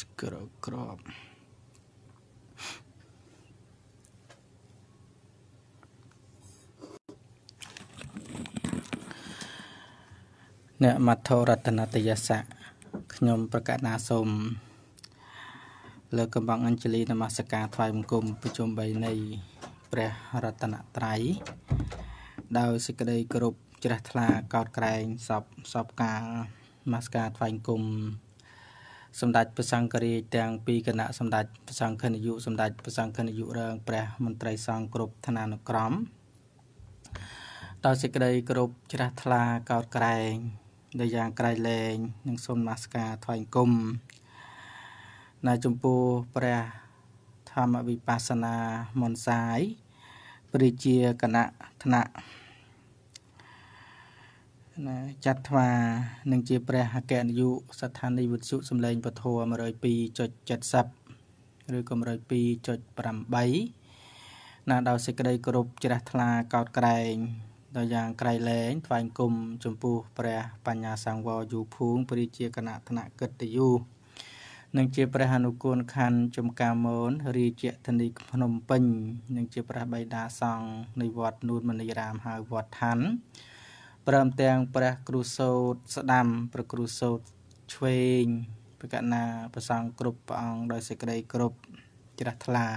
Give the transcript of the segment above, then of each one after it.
ស្ក្រក្រប អ្នកមធរតនតយស័កខ្ញុំប្រកាសណាសូមលើកកំបងអញ្ជលី នមស្ការថ្វាយបង្គំប្រជុំ3នៃព្រះរតនត្រ័យដោយសេចក្តីគោរពជ្រះថ្លាកោតក្រែងសពសពការមស្ការថ្វាយបង្គំសម្ដេចព្រះសង្ឃរាជទាំងពីរគណៈសម្ដេចព្រះសង្ឃនាយកសម្ដេចព្រះសង្ឃនាយករងព្រះមន្ត្រីសង្ឃគ្រប់ឋានានុក្រមដោយសេចក្តីគោរពជ្រះថ្លាកោតក្រែងដោយយ៉ាងក្រៃលែងនិងសូមនមស្ការថ្វាយគុំនៅចំពោះព្រះធម្មវិបស្សនាមនសាយព្រះជាគណៈថ្នាក់ណាចាត់ថ្វានឹងជាព្រះអគ្គនាយកស្ថានីយវិទ្យុសំឡេងពធ102.70ឬក៏102.8ណាដោយសេចក្តីគោរពជ្រះថ្លាកោតក្រែងដោយយ៉ាងក្រៃលែងថ្វាយគុំចំពោះព្រះបញ្ញាសង្វរយូភូងព្រះជាគណៈធនកិត្តិយូនឹងជាព្រះអនុគលខណ្ឌចំការមូនរាជធានីភ្នំពេញនឹងជាព្រះបិតាសង្ឃនៃវត្តនូនមនីរាមហៅវត្តឋានព្រមទាំងព្រះគ្រូសូតស្ដាំព្រះគ្រូសូតឆ្វេងប្រកណា ប្រសង់គ្រប់ព្រះអង្គដោយសេចក្តីគ្រប់ជ្រះថ្លា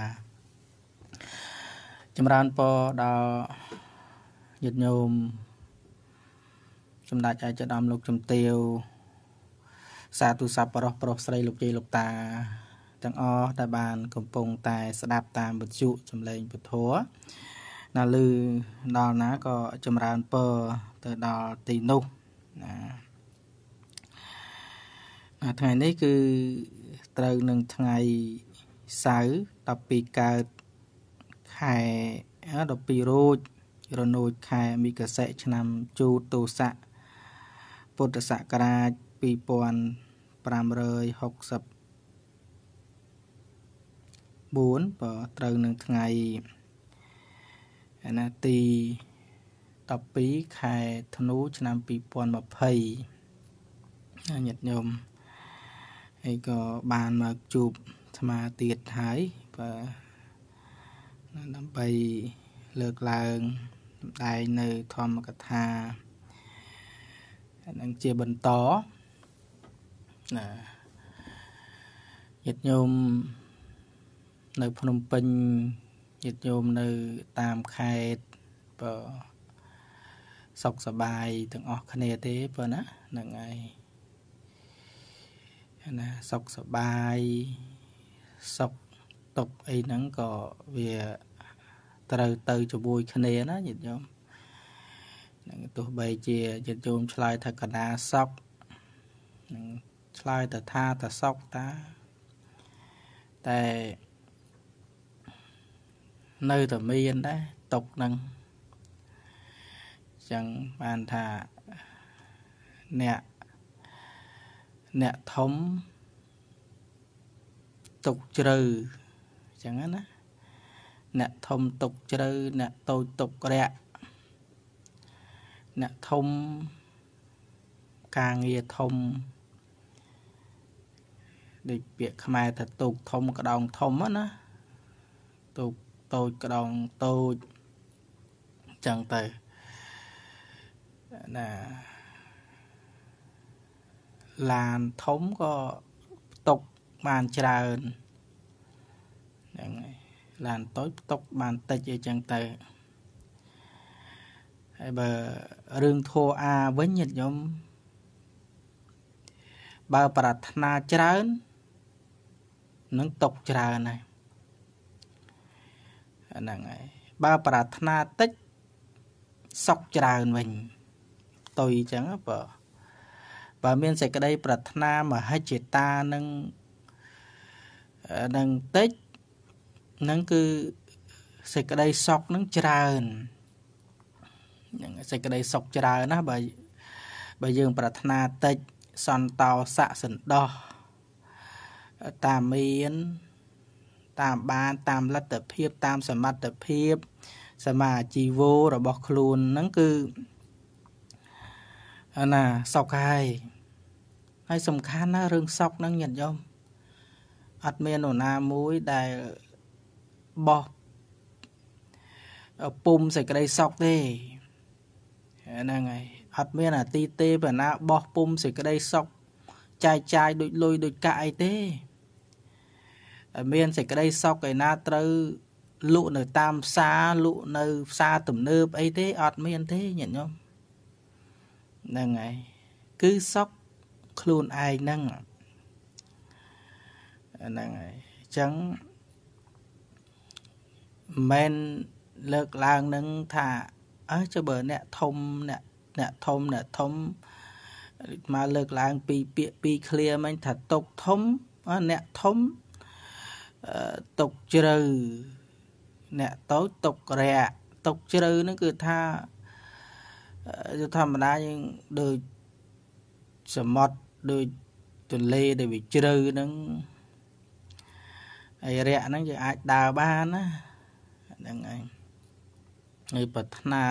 ចម្រើនពរដល់ញាតិញោមសម្ដេចឯកឧត្តមលោកជំទាវ សាធុសប្បុរសប្រុសស្រីលោកជ័យលោកតាទាំងអស់ដែលបាន កំពុងតែ ស្ដាប់តាមវិទ្យុចម្លែងពធណាលឺដល់ណាក៏ចម្រើនពរទៅដល់ទីនោះណាថ្ងៃនេះគឺត្រូវនឹងថ្ងៃសៅរ៍12កើតខែ12រោចរនោចខែមិគសិឆ្នាំជូតទោស័កពុទ្ធសករាជ2560 4បើត្រូវនឹងថ្ងៃអាណាទី12ខែធ្នូឆ្នាំ2020ញាតិញោមហើយក៏បានមកជួបស្មាទៀតហើយបើដើម្បីលើកឡើងសម្ដែងនៅធម្មកថានឹងជាបន្តណាញាតិញោមនៅភ្នំពេញញាតិញោមនៅតាមខេត្តបើសុខសบายទាំងអស់គ្នាទេបើណាហ្នឹងហើយណាសុខសบายសុខតុបអីហ្នឹងក៏វាត្រូវទៅជាមួយគ្នាណាញាតិញោមនឹងទោះបីជាញាតិញោមឆ្លើយថាកណាសុខនឹងឆ្លើយទៅថាតសុខតាតែនៅតែមានដែរຕົកនឹងចឹងបានថាអ្នកអ្នកធំຕົកជ្រៅចឹងណាអ្នកធំຕົកជ្រៅអ្នកតូចຕົករៈអ្នកធំការងារធំដូចពាក្យខ្មែរថាទូកធំក្តោងធំណាទូកតូចក្តោងតូចចឹងទៅណាឡានធំក៏ផ្ទុកបានច្រើនហ្នឹងហើយឡានតូចផ្ទុកបានតិចអីចឹងទៅហើយបើរឿងធោអាវិញញាតិញោមបើប្រាថ្នាច្រើន នឹងຕົកច្រើនហើយហ្នឹងហើយបើប្រាថ្នាតិចសុខច្រើនវិញតុយអញ្ចឹងបើបើមានសេចក្តី ប្រាថ្នាមហិច្ឆតានឹងនឹងតិចនឹងគឺសេចក្តីសុខនឹងច្រើននឹងសេចក្តីសុខច្រើនណាបើបើយើង ប្រាថ្នាតិចសន្តោសៈសន្តោសតាមានតាមបានតាមលទ្ធភាពតាមសមត្ថភាពសមាជីវោរបស់ខ្លួនហ្នឹងគឺណាសុខហើយហើយសំខាន់ណារឿងសុខហ្នឹងញាតិញោមអត់មាននរណាមួយដែលបោះពុំសេចក្តីសុខទេហ្នឹងហើយអត់មានអាទីទេបើណាបោះពុំសេចក្តីសុខចាយចាយដូចលុយដូចកាក់អីទេមានសេចក្តីសុខឯណាត្រូវលក់នៅតាមផ្សារលក់នៅផ្សារទំនើបអីទេអត់មានទេញាតិញោមហ្នឹងហើយគឺសុខខ្លួនឯងហ្នឹងហ្នឹងហើយអញ្ចឹងមិនលើកឡើងនឹងថាអើចុះបើអ្នកធំអ្នកអ្នកធំអ្នកធំមកលើកឡើងពីពាក្យពីឃ្លាមិញថាຕົកធំអ្នកធំទុកជ្រៅអ្នកតូចទុករៈទុកជ្រៅហ្នឹងគឺថាជាធម្មតាយើងដូចសមុទ្រដូចទន្លេដែលវាជ្រៅហ្នឹងអរិយៈហ្នឹងយើងអាចដើរបានណាហ្នឹងឯងហើយប្រាថ្នា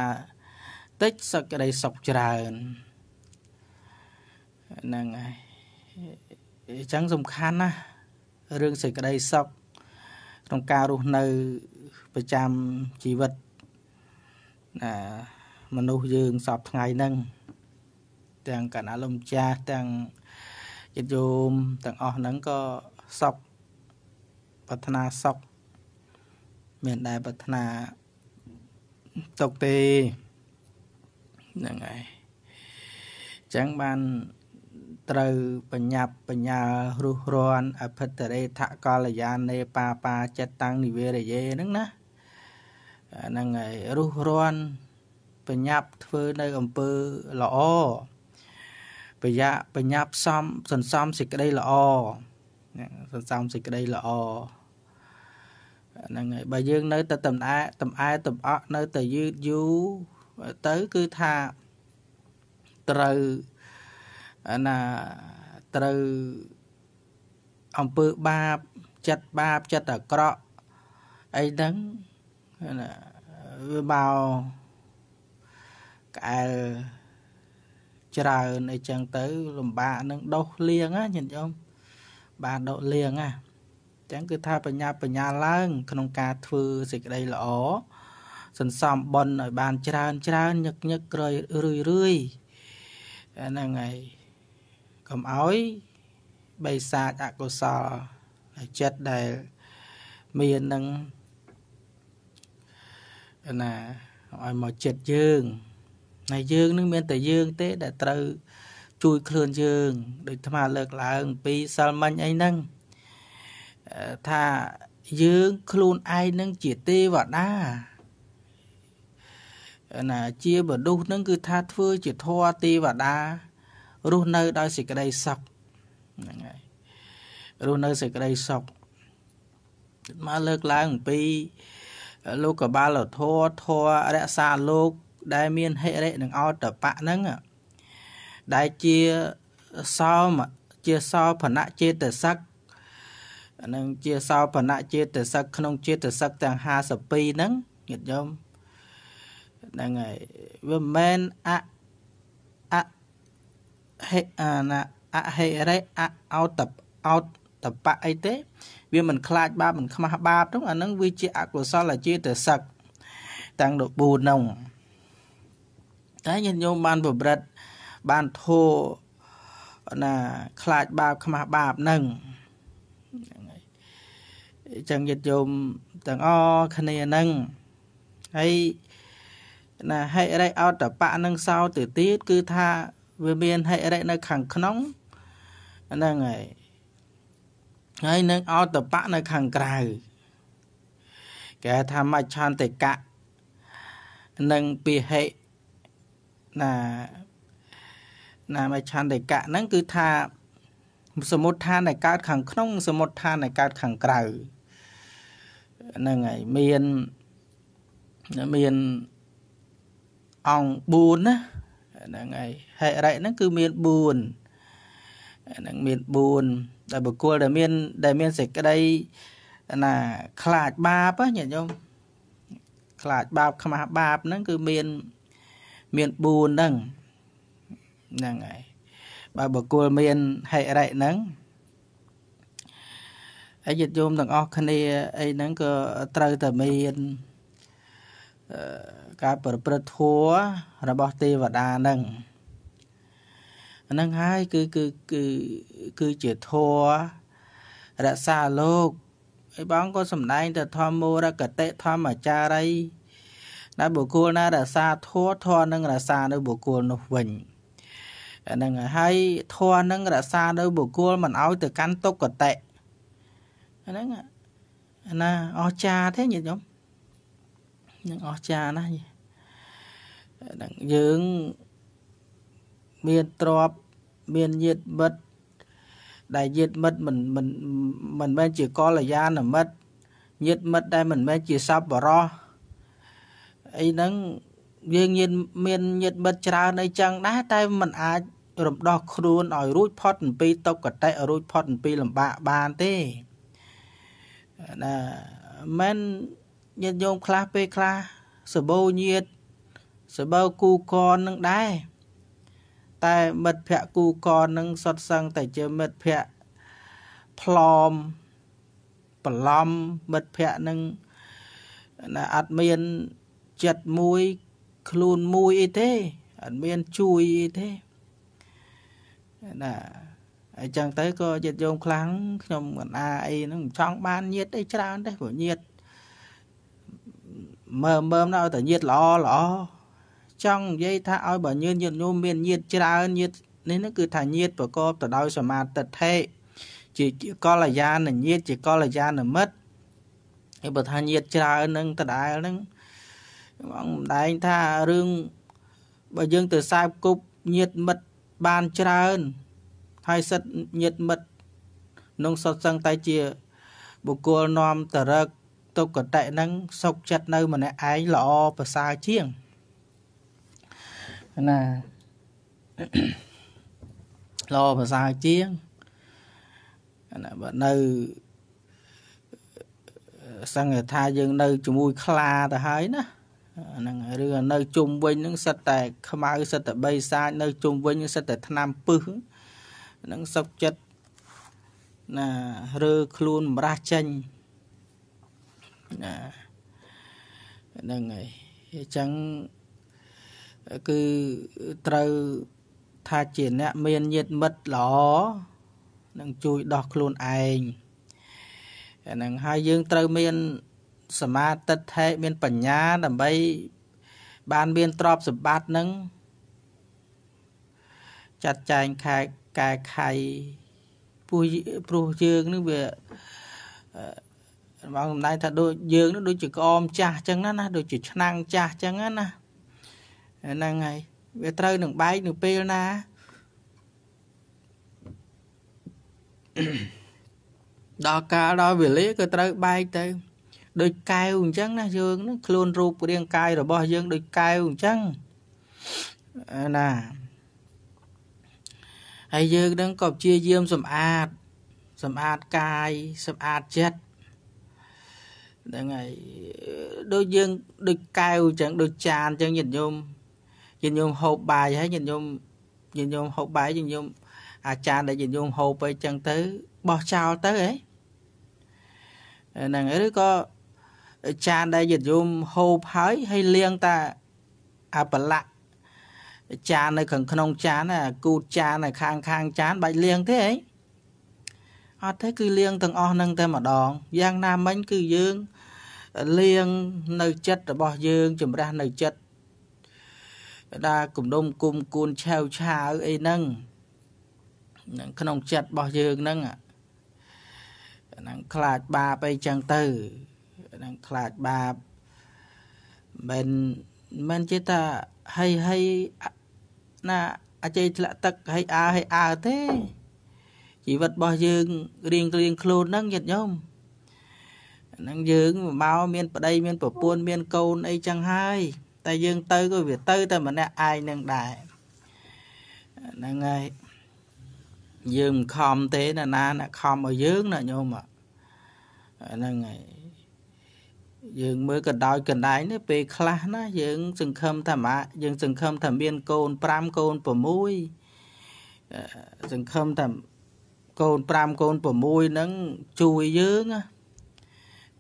តិចសក្តីសុខច្រើនហ្នឹងហើយអញ្ចឹងសំខាន់ណារឿងសេចក្តីសុខក្នុងការរស់នៅប្រចាំជីវិតណាមនុស្សយើងសពថ្ងៃហ្នឹង ទាំងកណាលំចាស់ទាំងចិត្តយោមទាំងអស់ហ្នឹងក៏សពប្រាថ្នាសពមានដែរប្រាថ្នាຕົកទេហ្នឹងហើយអញ្ចឹងបានត្រូវបញ្ញាប់បញ្ញារុះរាន់អភិតរេថកល្យានេបាបាចិត្តតាំងនិវេរយេហ្នឹងណាហ្នឹងហើយរុះរាន់បញ្ញាប់ធ្វើនៅអំពើល្អបញ្ញាបញ្ញាប់សំសន្សំសេចក្តីល្អសន្សំសេចក្តីល្អហ្នឹងហើយបើយើងនៅតែតំអែតំអែតំអក់ នៅតែយឺតយូរទៅគឺថាត្រូវណាត្រូវអំពើបាបចិត្តបាបចិត្តអាក្រក់អីហ្នឹងណាវាមកក្អែលច្រើនអីចឹងទៅ លំបាកនឹងដុសលៀងណាញាតិញោមបានដុសលៀងណាចឹងគឺថា បញ្ញា បញ្ញាឡើង ក្នុង ការធ្វើសេចក្តីល្អសន្សំបុណ្យឲ្យបានច្រើន ច្រើនញឹកញឹកក្រយរឿយរឿយហ្នឹងហើយកុំឲ្យបិសាចអកុសលចិត្តដែលមាននឹងណាឲ្យមកចិត្តយើងហើយយើង នឹងមានតែយើង ទេដែលត្រូវជួយខ្លួនយើងដូចថ្មលើកឡើងពីសិលមិញអីហ្នឹងថាយើងខ្លួនឯងនឹងជាទេវតាណាជាមនុស្សនឹង គឺថាធ្វើជាធរទេវតារស់នៅ ដោយសេចក្តីសុខហ្នឹងហើយរស់នៅសេចក្តីសុខមកលើកឡើងអំពីលោកកបាលធរធររក្សាលោកដែលមានហិរិនិងអតបៈហ្នឹងដែលជាសោមជាសោភណៈចេតសិកនឹងជាសោភណៈចេតសិកក្នុងចេតសិកទាំង52ហ្នឹងញាតិញោមហ្នឹងហើយវាមិនមែនអហេណាអហេរេអអោតអោតតបៈអីទេ វាមិនខ្លាចបាបមិនខ្មាស់បាបហ្នឹងអាហ្នឹងវាជាអកុសលជាតសឹកតាំងដល់4ហ្នឹងតែញាតិញោមបានប្រព្រឹត្តបានធូណាខ្លាចបាបខ្មាស់បាបហ្នឹងអញ្ចឹងញាតិញោមទាំងអគ្នាហ្នឹងហើយណាហេរេអោតបៈនឹងសោទៅទៀតគឺថាវាមានហិរិនៅខាងក្នុងហ្នឹងហើយហើយនឹងអតបៈនៅខាងក្រៅគេថាមច្ឆន្តិកៈនិងពិហិណា ណាមច្ឆន្តិកៈហ្នឹងគឺថាសមុទ្ឋានដែលកើតខាងក្នុង សមុទ្ឋានដែលកើតខាងក្រៅហ្នឹងហើយមានមានអង្គ4ណាហ្នឹងហើយហេរិហ្នឹងគឺមាន4ហ្នឹងមាន4ដែលបុគ្គលដែលមាន ដែលមានសេចក្តីណាខ្លាចបាបញាតិញោមខ្លាចបាបខ្មាស់បាបហ្នឹងគឺមានមាន4ហ្នឹងហ្នឹងហើយបើបុគ្គលមានហេរិហ្នឹងហើយយិត្តយមទាំងអស់គ្នាអីហ្នឹងក៏ត្រូវតែមានអឺការប្រព្រឹត្តធัวរបស់ទេវតានឹងហ្នឹងហើយគឺគឺគឺគឺជាធัวរក្សាលោកហើយបងក៏សំដែង ទៅធម្មរកតិធម្មចារីដែលបុគ្គលណារក្សាធัวធัวនឹងរក្សានៅបុគ្គលនោះវិញហ្នឹងហើយធัวនឹងរក្សានៅបុគ្គលមិនឲ្យទៅកាន់ទុក្ខតិហ្នឹងណាអស្ចារ្យទេញាតិញោមនឹងអស្ចារ្យណាស់ហ្នឹងយើងមានទ្រពមានញាតិមិត្តដែលញាតិមិត្តមិនមិនមិនមែនជាកល្យាណមិត្តញាតិមិត្តដែលមិនមែនជាសប្បុរសអីហ្នឹងយើងមានញាតិមិត្តច្រើនអីចឹងដែរតែมันអាចរំដោះខ្លួនឲ្យរួចផុតពីទុក្ខតិឲ្យរួចផុតពីលំបាកបានទេណាមិនញាតិញោមខ្លះពេលខ្លះសបោញាតសបោគូកននឹងដែរតែមិត្តភ័ក្ដិគូកននឹងសុទ្ធសឹងតែជាមិត្តភ័ក្ដិផ្លอมបន្លំមិត្តភ័ក្ដិនឹងណាអត់មានចិត្តមួយខ្លួនមួយអីទេអត់មានជួយអីទេណាអញ្ចឹងទៅក៏ចិត្តយងខ្លាំងខ្ញុំមិនអាអីហ្នឹងមិនចង់បានញាតអីច្រើនទេព្រោះញាតិមើមមើមណាឲ្យតែញាតល្អល្អចង់និយាយថាឲ្យបើញឿនញាតញោមមានញាតច្រើនញាតនេះនឹងគឺថាញាតប្រកបទៅដោយសមាទិដ្ឋិជាកល្យាណញាតជាកល្យាណមិត្តហើយបើថាញាតច្រើននឹងដដែលនឹងបងម្ដែងថារឿងបើយើងទៅសាបគប់ញាតមិត្តបានច្រើន ហើយសិទ្ធញាតមិត្តក្នុងសតសឹងតែជាបុគ្គលនាំតរឹកទុគតិនឹងសុខចិត្តនៅ ម្នាក់ឯងល្អប្រសើរជាងណាល្អប្រសើរជាងណាបើនៅសង្ឃថាយើង នៅជាមួយ ខ្លាទៅហើយណាហ្នឹងឬនៅជុំវិញហ្នឹងសិតតែ ខ្មៅសិតតែបីសាចនៅជុំវិញសិតតែថ្នាំពឹសហ្នឹងសុខចិត្តណារើខ្លួនម្រាស់ចេញណាហ្នឹងហើយអញ្ចឹងគឺត្រូវថាជាអ្នកមានញាតិមិត្តល្អនឹងជួយដោះខ្លួនឯងហ្នឹងហើយយើងត្រូវមានសមាទិដ្ឋិមានបញ្ញាដើម្បីបានមានទ្រព្យសម្បត្តិនឹងចាត់ចែងខែកែខៃព្រោះព្រោះយើងនឹងវាសម្បងសំដែងថាដូចយើងនោះដូចជាក្អមចាស់អញ្ចឹងណាណា ដូចជាឆ្នាំងចាស់អញ្ចឹងណាហ្នឹងហើយវាត្រូវនឹងបែកនៅពេលណាដល់កាលដល់វេលាក៏ត្រូវបែកទៅដូចកែវអញ្ចឹងណាយើងនឹងខ្លួនរូបរាង កាយរបស់យើងដូចកែវអញ្ចឹងណាហើយយើងនឹងក៏ព្យាយាមសម្អាត សម្អាតកាយសម្អាតចិត្តហ្នឹងហើយដូចយើងដូចកែវអញ្ចឹងដូចចានអញ្ចឹងញាតិញោមញាតិញោមហូបបាយហើយញាតិញោមញាតិញោមហូបបាយញាតិញោមអាចារ្យដែលញាតិញោមហូបទៅអញ្ចឹងទៅបោះចោលទៅហ៎ហ្នឹងឬក៏ចានដែលញាតិញោមហូបហើយហើយលាងតាអាប្រឡាក់ចាននៅខាងក្នុងចានអាគូតចាននៅខាងខាងចានបាច់លាងទេហ៎អត់ទេគឺលាងទាំងអស់នឹងតែម្ដងយ៉ាងណាមិញគឺយើងលាងនៅចិត្តរបស់យើងជំរះនៅចិត្តដាគំដុំគុំគួនឆាវឆាវអីហ្នឹងក្នុងចិត្តរបស់យើងហ្នឹងហ្នឹងខ្លាចបាបអីចឹងទៅហ្នឹងខ្លាចបាបមិនមិនចេះថាហីហីណាអជ័យធ្លាក់ទឹកហីអើហីអើទេជីវិតរបស់យើងរៀងរៀងខ្លួនហ្នឹងញាតិញោមហ្នឹងយើងមកមានប្តីមានប្រពន្ធមានកូនអីចឹងហើយតែយើងទៅក៏វាទៅតែម្នាក់ឯងនឹងដែរហ្នឹងហើយយើងមិនខំទេណាណាអ្នកខំឲ្យយើងណាញោមហ្នឹងហើយយើងមើលកណ្ដោចកណ្ដែងនេះពេលខ្លះណាយើងសង្ឃឹមថាម៉ាក់យើងសង្ឃឹមថាមានកូន5កូន6សង្ឃឹមថាកូន5កូន6ហ្នឹងជួយយើងណា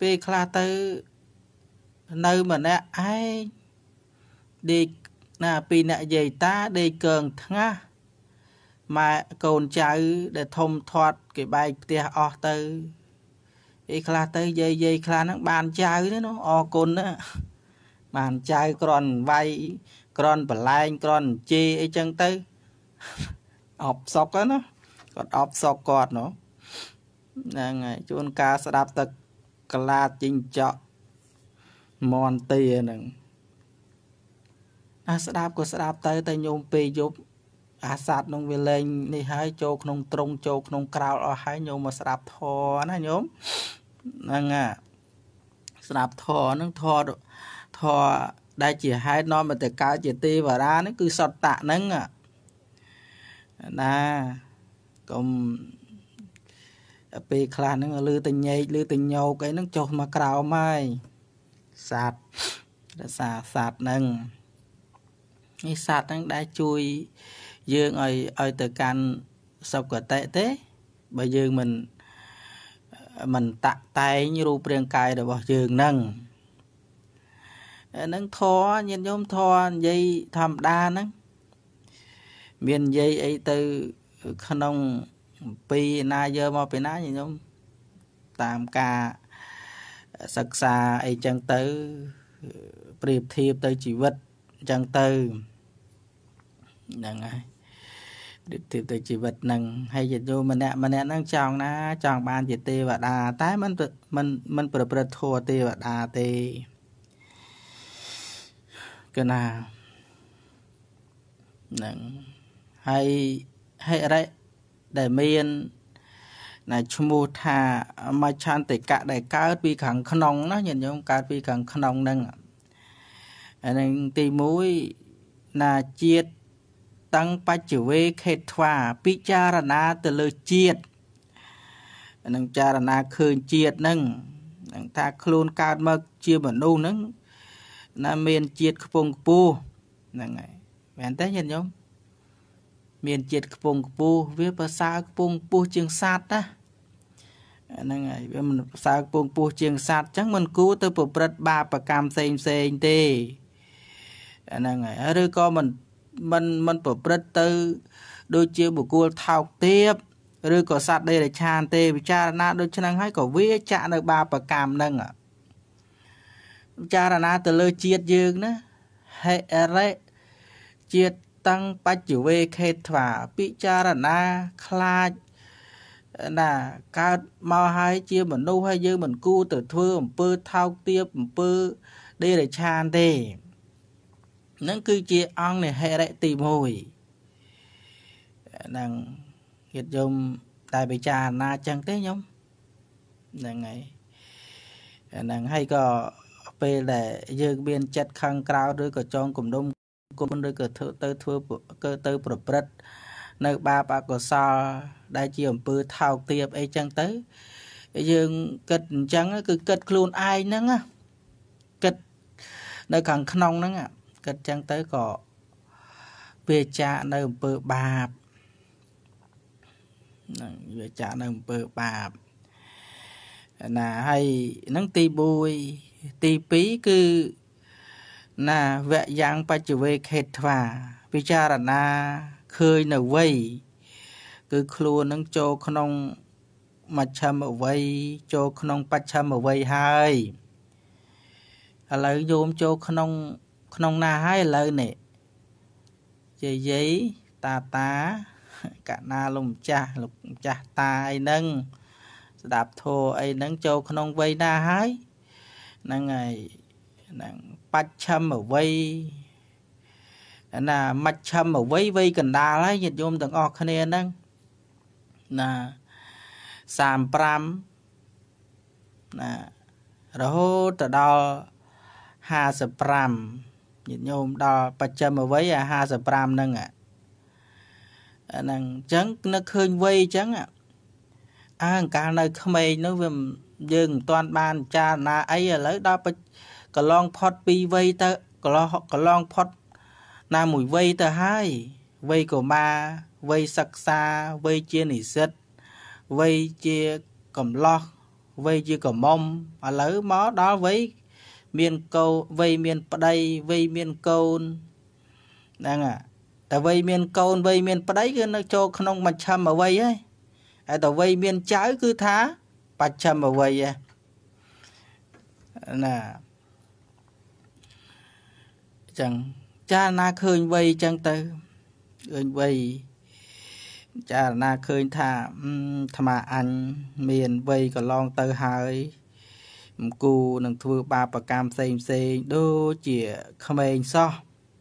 ពេលខ្លះទៅនៅម្នាក់ឯងដេកណាពីអ្នកយាយតាដេកកើងថ្ងាស់ម៉ែកូនចៅ ដែលធំធាត់គេបែកផ្ទះអស់ទៅពេលខ្លះទៅយាយយាយខ្លះហ្នឹងបានចៅណាអរគុណណាបានចៅក្រនវាយក្រនបលែងក្រនជេអីចឹងទៅអប់សក់ណាគាត់អប់សក់គាត់ណាហ្នឹងហើយជួនកាលស្ដាប់ទឹកក្លាតជីងចក់មន់ទាហ្នឹងអាស្ដាប់ក៏ស្ដាប់ទៅ តែញោមពេលយប់អាសាទនឹងវាលែងនេះហើយចូលក្នុងត្រង់ចូលក្នុងក្រោលអស់ហើយញោមមកស្ដាប់ធរណាញោមហ្នឹងអា ស្ដាប់ធរហ្នឹងធរធរដែលជាហេតុនាំមកទៅកើតជាទេវតាហ្នឹងគឺសតតៈហ្នឹងណាកុំពេលខ្លះហ្នឹងលឺតែញែកលឺតែញោកអីហ្នឹងចុះមកក្រោមហើយសัตว์រសាសัตว์ហ្នឹងនេះសัตว์ហ្នឹងដែលជួយយើងឲ្យឲ្យទៅកាន់សុគតិទេ បើយើងមិនមិនតាក់តែងរូបរាងកាយរបស់យើងហ្នឹងហ្នឹងធរញាតិញោមធរនិយាយធម្មតាហ្នឹងមាននិយាយអីទៅក្នុងពីណាយកមកពីណាញញុំតាមការសិក្សាអីចឹងទៅប្រៀបធៀបទៅជីវិតចឹងទៅហ្នឹងហើយប្រៀបធៀបទៅជីវិតហ្នឹងហើយយយោម្នាក់ម្នាក់ហ្នឹងចង់ណាចង់បានជាទេវតា តែมันมันมันប្រព្រឹត្តធម៌ទេវតាទេគឺណាហ្នឹងហើយហេរិដែលមានណាឈ្មោះថាមច្ឆន្តិកៈដែលកើតពីខាងក្នុងណាញាតិញោមកើតពីខាងក្នុងហ្នឹងអានឹងទី1ណាជាតិតាំងបច្ចវេខេតវាពិចារណាទៅលើជាតិនឹងចារណាឃើញជាតិហ្នឹងនឹងថាខ្លួនកើតមកជាមនុស្សហ្នឹងណាមានជាតិខ្ពង់ខ្ពស់ហ្នឹងហើយមែនទេញាតិញោមមានជាតិខ្ពង់ខ្ពស់វាប្រសើរខ្ពង់ខ្ពស់ជាងសត្វណាហ្នឹងហើយវាមិនប្រសើរខ្ពង់ខ្ពស់ជាងសត្វអញ្ចឹងមិនគួរទៅប្រព្រឹត្តបាបកម្មផ្សេងផ្សេងទេហ្នឹងហើយឬក៏មិនមិនមិនប្រព្រឹត្តទៅ ដូចជាបុគ្គលថោកទាបឬក៏សត្វដេរឆានទេពិចារណាដូចឆ្នាំហើយក៏វាចាក់នៅបាបកម្មហ្នឹងពិចារណាទៅលើជាតិយើងណាហេរៈជាតិតੰបច្ចវេខេត្វាពិចារណាខ្លាចណាកើតមកហើយជាមនុស្សហើយយើងមិនគួរទៅធ្វើអំពើថោកទាបអំពើដេរឆានទេនឹងគឺជាអង្គនៃហេរិទី1ហ្នឹងញាតិយមតែពិចារណាចឹងទេខ្ញុំហ្នឹងហើយហ្នឹងហើយក៏ពេលដែលយើងមានចិត្តខឹងក្រោតឬក៏ចងគំនុំគុណឬក៏ធ្វើទៅធ្វើគឺទៅប្រព្រឹត្តនៅបាបអកុសលដែលជាអំពើថោកទាបអីចឹងទៅយើងគិតអញ្ចឹងគឺគិតខ្លួនឯងហ្នឹងគិតនៅខាងក្នុងហ្នឹងគិតចឹងទៅក៏វាចាកនៅអំពើបាបនឹងវាចាកនៅអំពើបាបណាហើយនឹងទី1ទី2គឺណាវៈយ៉ាងបច្ចវេខេតវាពិចារណាឃើញនៅវ័យគឺខ្លួននឹងចូលក្នុងមជ្ឈមវ័យចូលក្នុង បច្ឆមវ័យហើយឥឡូវយោមចូលក្នុងក្នុងណាហើយឥឡូវនេះយាយយាយតាតាកណាលោកម្ចាស់លោកម្ចាស់តាអីហ្នឹងស្ដាប់ធោអីហ្នឹងចូលក្នុងវ័យណាហើយហ្នឹងហើយហ្នឹងបច្ឆមវ័យណាមច្ឆមវ័យវ័យកណ្ដាលហើយញាតិញោមទាំងអស់គ្នាហ្នឹងណា35ណារហូតទៅដល់55ញាតិញោមដល់បច្ចិមវ័យ55ហ្នឹងអាហ្នឹងអញ្ចឹងនឹកឃើញវ័យអញ្ចឹងអើកាលនៅក្មេងនោះវាយើងមិនទាន់បានចារណាអីឥឡូវដល់កន្លងផុតពីវ័យទៅកន្លងកន្លងផុតណាមួយវ័យទៅហើយវ័យកុមារវ័យសិក្សាវ័យជានិស្សិតវ័យជាកំឡោះវ័យជាកមុំឥឡូវមកដល់វ័យមានកូនវ័យមានប្តីវ័យមានកូនហ្នឹងតែវ័យមានកូនវ័យមានប្តីគឺនៅចូលក្នុងមជ្ឈមអវ័យហើយហើយតែវ័យមានចៅគឺថាបច្ឆមអវ័យណាចឹងចារណាឃើញវ័យចឹងទៅឃើញវ័យចារណាឃើញថាអាមាអញមានវ័យកន្លងទៅហើយ មគូនឹងធ្វើបាបកម្មផ្សេងផ្សេងដូចជាក្មេងសោះ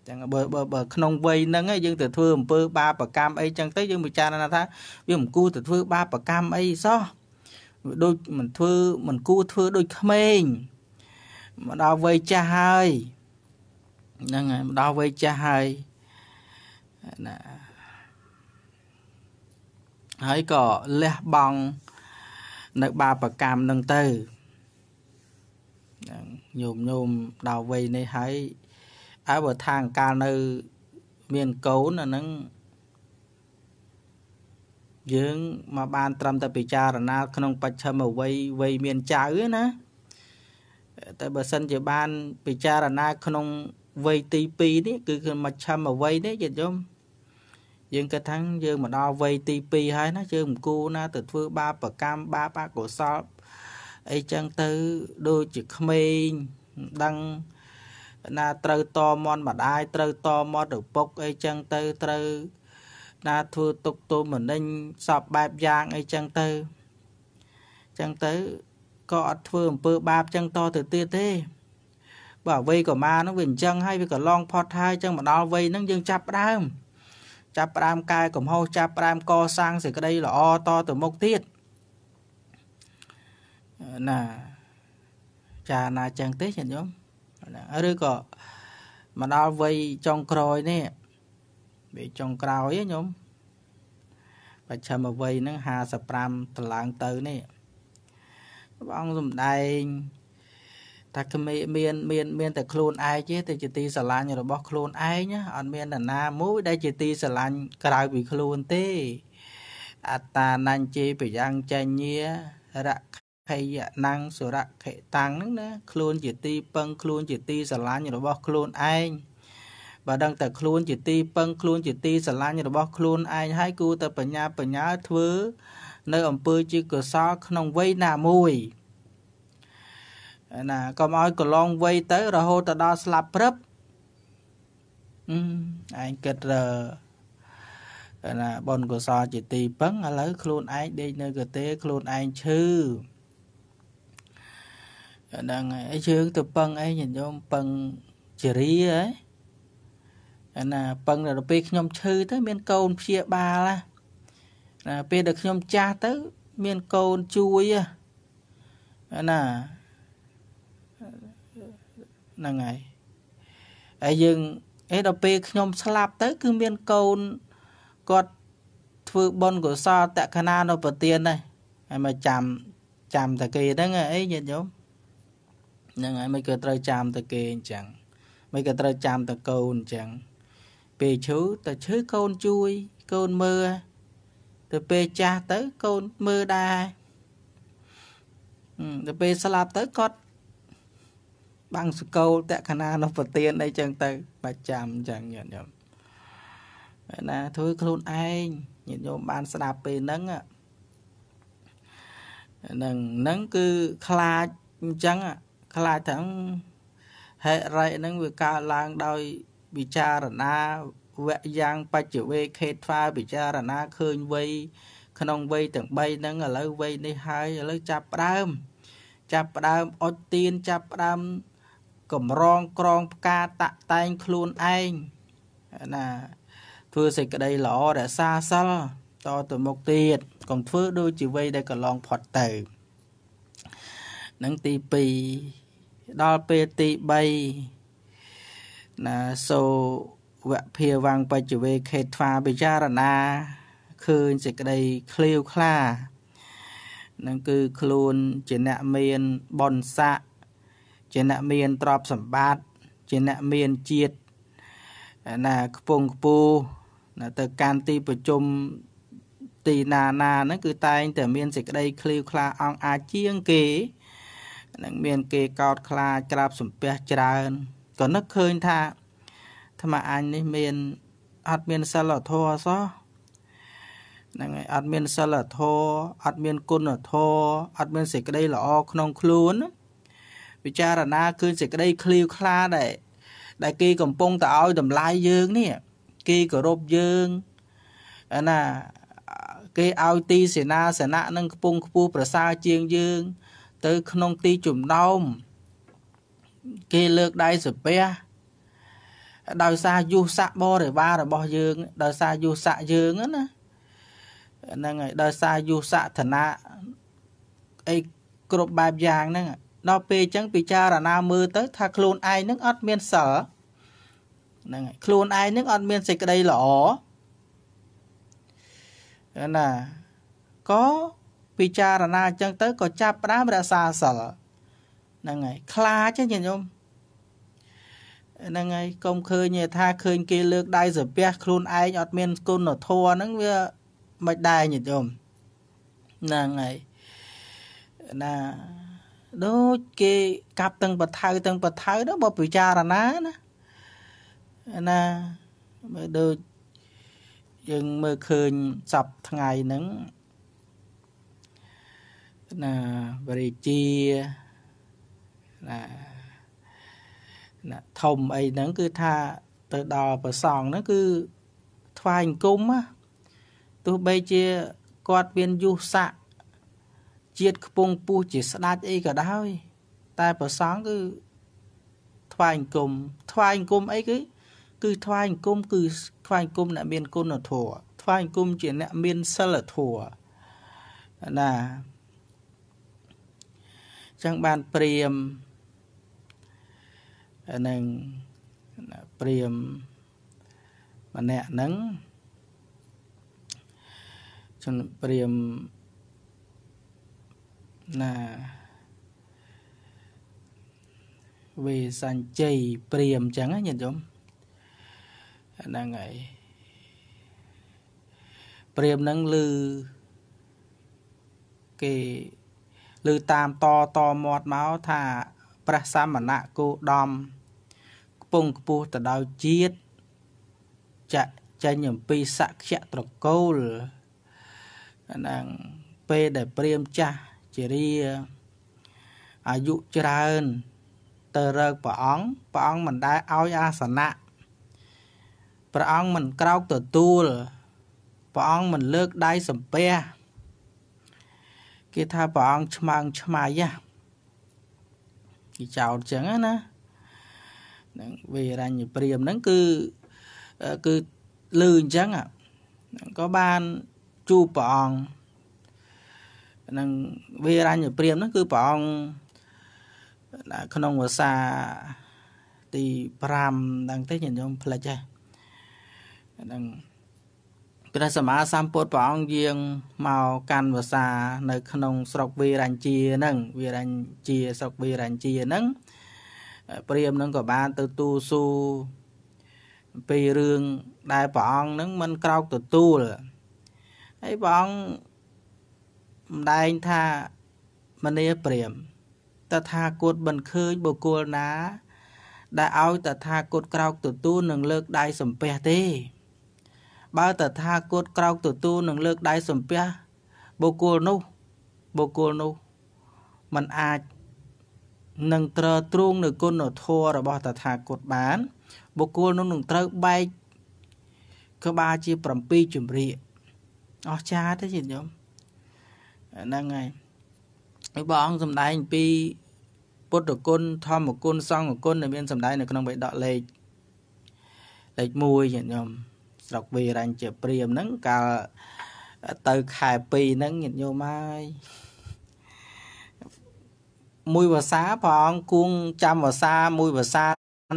ចឹងបើបើបើ ក្នុងវ័យហ្នឹងយើងទៅធ្វើអំពើបាបកម្មអីចឹងទៅយើងពិចារណា ថាវាមិនគួរទៅធ្វើបាបកម្មអីសោះដូចមិនធ្វើមិនគួរធ្វើដូចក្មេងមកដល់វ័យចាស់ហើយហ្នឹងហើយមកដល់វ័យចាស់ហើយណាហើយក៏លះបង់នៅបាបកម្មនឹងទៅញោមញោមដល់វ័យនេះហើយអើបើថាងកាលនៅមានកូនអាហ្នឹងយើងមកបាន ត្រឹមតែពិចារណាក្នុងបច្ឆិមវ័យវ័យមានចៅណាតែបើសិនជាបាន ពិចារណាក្នុងវ័យទី2នេះ គឺមជ្ឈមវ័យនេះយាយយមយើងគិតថាយើងមកដល់វ័យទី2ហើយណាយើងមិនគួរណាទៅធ្វើបាបកម្មបាបអកុសលអីចឹងទៅដូចជាក្មេងដឹងណាត្រូវតមន់ម្ដាយត្រូវតមន់ឪពុកអីចឹងទៅត្រូវណា ធ្វើទុកទោមនិញសពបែបយ៉ាងអីចឹងទៅចឹងទៅក៏អត់ធ្វើអំពើបាបចឹងតទៅទៀតទេបើវ័យកុមារហ្នឹងវាអញ្ចឹងហើយវាក៏ឡងផុតហើយអញ្ចឹងមកដល់វ័យហ្នឹងយើងចាប់ផ្ដើមចាប់ផ្ដើមកែកំហុសចាប់ផ្ដើមកសាងសេចក្តីល្អតទៅមុខទៀតណាចាណាចឹងទេញាតិញោមឬក៏មកដល់វ័យចុងក្រោយនេះវាចុងក្រោយហ្នឹងញោមបច្ឆមវ័យហ្នឹង55តឡើងទៅនេះព្រះអង្គសំដែងថាគ្មានមានមានមានតែខ្លួនឯងទេតែជាទីស្រឡាញ់របស់ខ្លួនឯងអត់មាននរណាមួយដែលជាទីស្រឡាញ់ក្រៅពីខ្លួនទេអត្តានញ្ជេប្រយ៉ាងចញ្ញារៈភ័យណੰងសុរៈខេតាំងហ្នឹងណាខ្លួនជាទីពឹងខ្លួនជាទីស្រឡាញ់របស់ខ្លួនឯងបើដឹងតែខ្លួនជាទីពឹងខ្លួនជាទីស្រឡាញ់របស់ខ្លួនឯងហើយគូទៅបញ្ញាបញ្ញាធ្វើនៅអំពើជាកុសលក្នុងវ័យណាមួយណាកុំឲ្យកន្លងវ័យទៅរហូតទៅដល់ស្លាប់ព្រឹបអឯងគិតណាបនកុសលជាទីពឹងឥឡូវខ្លួនឯងដេកនៅកទេខ្លួនឯងឈឺហ្នឹងហើយយើងទៅពឹងអីញញោមពឹងជារីហ៎អាណាពឹងដល់ពេលខ្ញុំឈឺទៅមានកូនព្យាបាលណាពេលដែលខ្ញុំចាស់ទៅមានកូនជួយណាហ្នឹងហើយហើយយើងអេដល់ពេលខ្ញុំ ស្លាប់ទៅ គឺមានកូនគាត់ធ្វើបុណ្យកុសលតក្ខណានុប្រទានដែរហើយមកចាំចាំតែគេហ្នឹងអីញាតិញោមហ្នឹងហើយមិនក៏ត្រូវចាំតែគេអញ្ចឹងមិនក៏ត្រូវចាំតែកូនអញ្ចឹងពេលឈឺតែឈឺកូនជួយកូនមើលទៅពេលចាស់ទៅកូនមើលដែរទៅពេលស្លាប់ទៅគាត់បាំងសកលតក្ខណានោះប្រទៀនអីចឹងទៅប្រចាំចឹងញាតិញោមណាធ្វើខ្លួនឯងញាតិញោមបានស្ដាប់ពេលហ្នឹងហ្នឹងហ្នឹងគឺខ្លាចអញ្ចឹងខ្លាចទាំងហេរ័យហ្នឹងវាកើតឡើងដោយវិចារណាវៈយ៉ាងបច្ចវេខេតផ្ាវិចារណាឃើញវ័យក្នុងវ័យទាំង3ហ្នឹងឥឡូវវ័យនេះហើយឥឡូវចាប់ផ្ដើម ចាប់ផ្ដើមអុចទៀនចាប់ផ្ដើមកំរងក្រងផ្កាតាក់តែងខ្លួនឯងណាធ្វើសេចក្តីល្អរក្សាសិលតទៅមុខទៀតកុំធ្វើដូចជីវិតដែលកន្លងផុតទៅនឹងទី2ដល់ពេលទី3ណាសូវៈភាវង្បច្ចវេខេត្វាពិចារណាឃើញសេចក្តីឃ្លាវខ្លានឹងគឺខ្លួនជាអ្នកមានបនស័កជាអ្នកមានទ្រព្យសម្បត្តិជាអ្នកមានជាតិណាខ្ពងខ្ពូណាទៅកាន់ទីប្រជុំទីណាណាហ្នឹងគឺតែងតែមានសេចក្តីឃ្លាវខ្លាអង្អាចជាងគេនឹងមានគេកោតខ្លាចក្រាបសំពះច្រើនក៏នឹកឃើញថាថ្មអញនេះមានអត់មានសិលធម៌សោះហ្នឹងហើយអត់មានសិលធម៌អត់មានគុណធម៌អត់មានសេចក្តីល្អក្នុងខ្លួនណាពិចារណាគឺសេចក្តីឃ្លាវខ្លាដែរដែលគេកំពុងតែឲ្យតម្លៃយើងនេះគេគោរពយើងណាគេឲ្យទីសេនាសនៈនឹងខ្ពង់ខ្ពស់ប្រសើរជាងយើង ទៅក្នុងទីចំណោមគេលើកដៃសាពះដោយសារយុស័កបរិវាររបស់យើងដោយសារយុស័កយើងណាហ្នឹងហើយដោយសារយុស័កឋានៈអីគ្រប់បែបយ៉ាងហ្នឹងដល់ពេលអញ្ចឹងពិចារណាមើលទៅថាខ្លួនឯងនឹងអត់មានសិលហ្នឹងហើយខ្លួនឯងនឹងអត់មានសេចក្តីល្អណាក៏ពិចារណាអញ្ចឹងទៅក៏ចាប់ផ្ដើមរក្សាសិលហ្នឹងហើយខ្លាចញាតិញោមហ្នឹងហើយកុំឃើញថាឃើញគេលើកដៃសាពះខ្លួនឯងអត់មានគុណធម៌ហ្នឹងវាមិនដែរញាតិញោមហ្នឹងហើយណាដូចគេកាប់ទាំងបថៅទាំងបថៅនោះបើពិចារណាណាណាមើលដូចយើងមើលឃើញសពថ្ងៃហ្នឹងណាបរិជាណាណាធំអីហ្នឹងគឺថាទៅដល់ប្រសងហ្នឹងគឺថ្វាយអង្គមទោះបីជាគាត់មានយុស័ក្តិជាតិខ្ពង់ពស់ជាស្ដាច់អីក៏ដោយតែប្រសងគឺថ្វាយអង្គមថ្វាយអង្គមអីគឺគឺថ្វាយអង្គមគឺថ្វាយអង្គមអ្នកមានគុណធម៌ថ្វាយអង្គមជាអ្នកមានសិលធម៌ណាចឹងបានព្រាមនឹងព្រាមម្នាក់ហ្នឹងជនព្រាមណាវេសញ្ជ័យព្រាមអញ្ចឹងញាតិញោមហ្នឹងហើយព្រាមហ្នឹងលឺគេលឺតាមតតមាត់មកថាព្រះសមណៈគោដំខ្ពងខ្ពស់ទៅដោយជាតិចាក់ចេញអំពីសក្យៈត្រកូលហ្នឹងពេលដែលព្រាមចាស់ជារាអាយុច្រើនទៅរើកព្រះអង្គព្រះអង្គមិនដែលឲ្យអាសនៈព្រះអង្គមិនក្រោកទទួលព្រះអង្គមិនលើកដៃសំពះគេថាព្រះអង្គឆ្មើងឆ្មៃហ៎គេចោតចឹងណានឹងវេរញ្ញព្រាមហ្នឹងគឺគឺលឺអញ្ចឹងក៏បានជួបព្រះអង្គនឹងវីរញ្ញព្រាមហ្នឹងគឺព្រះអង្គក្នុងវសា ទី5ដល់ទេញាតិញោមផ្លិចហ្នឹងព្រះសម្មាសម្ពុទ្ធព្រះអង្គយាងមកកាន់វសានៅក្នុងស្រុកវីរញ្ជាហ្នឹងវីរញ្ជាស្រុកវីរញ្ជាហ្នឹងព្រាមនឹងក៏បានទៅទូសួរពីរឿងដែលព្រះអង្គនឹងមិនក្រោកទទួលហើយព្រះអង្គម្ដែងថាមនីព្រាមតថាគតមិនឃើញបុគ្គលណាដែលឲ្យតថាគតក្រោកទទួលនឹងលើកដៃសំពះទេបើតថាគតក្រោកទទួលនឹងលើកដៃសំពះបុគ្គលនោះបុគ្គលនោះมันអាច នឹងត្រទ្រង់នៅគុណធម៌របស់តថាគតបានបុគ្គលនោះនឹងត្រូវបែកក្បាលជា7ជំរាកអស្ចារ្យទេជាញោមហ្នឹងហើយព្រះអង្គសំដែងពី ពុទ្ធគុណធម្មគុណសង្ឃគុណដែលមានសំដែងនៅក្នុងបេដកលេខលេខ1ញាតិញោមស្រុកវីរញ្ជព្រាមហ្នឹងកាលទៅខែ2ហ្នឹងញាតិញោមហើយមួយវសាព្រះអង្គគួងចាំវសា មួយវសា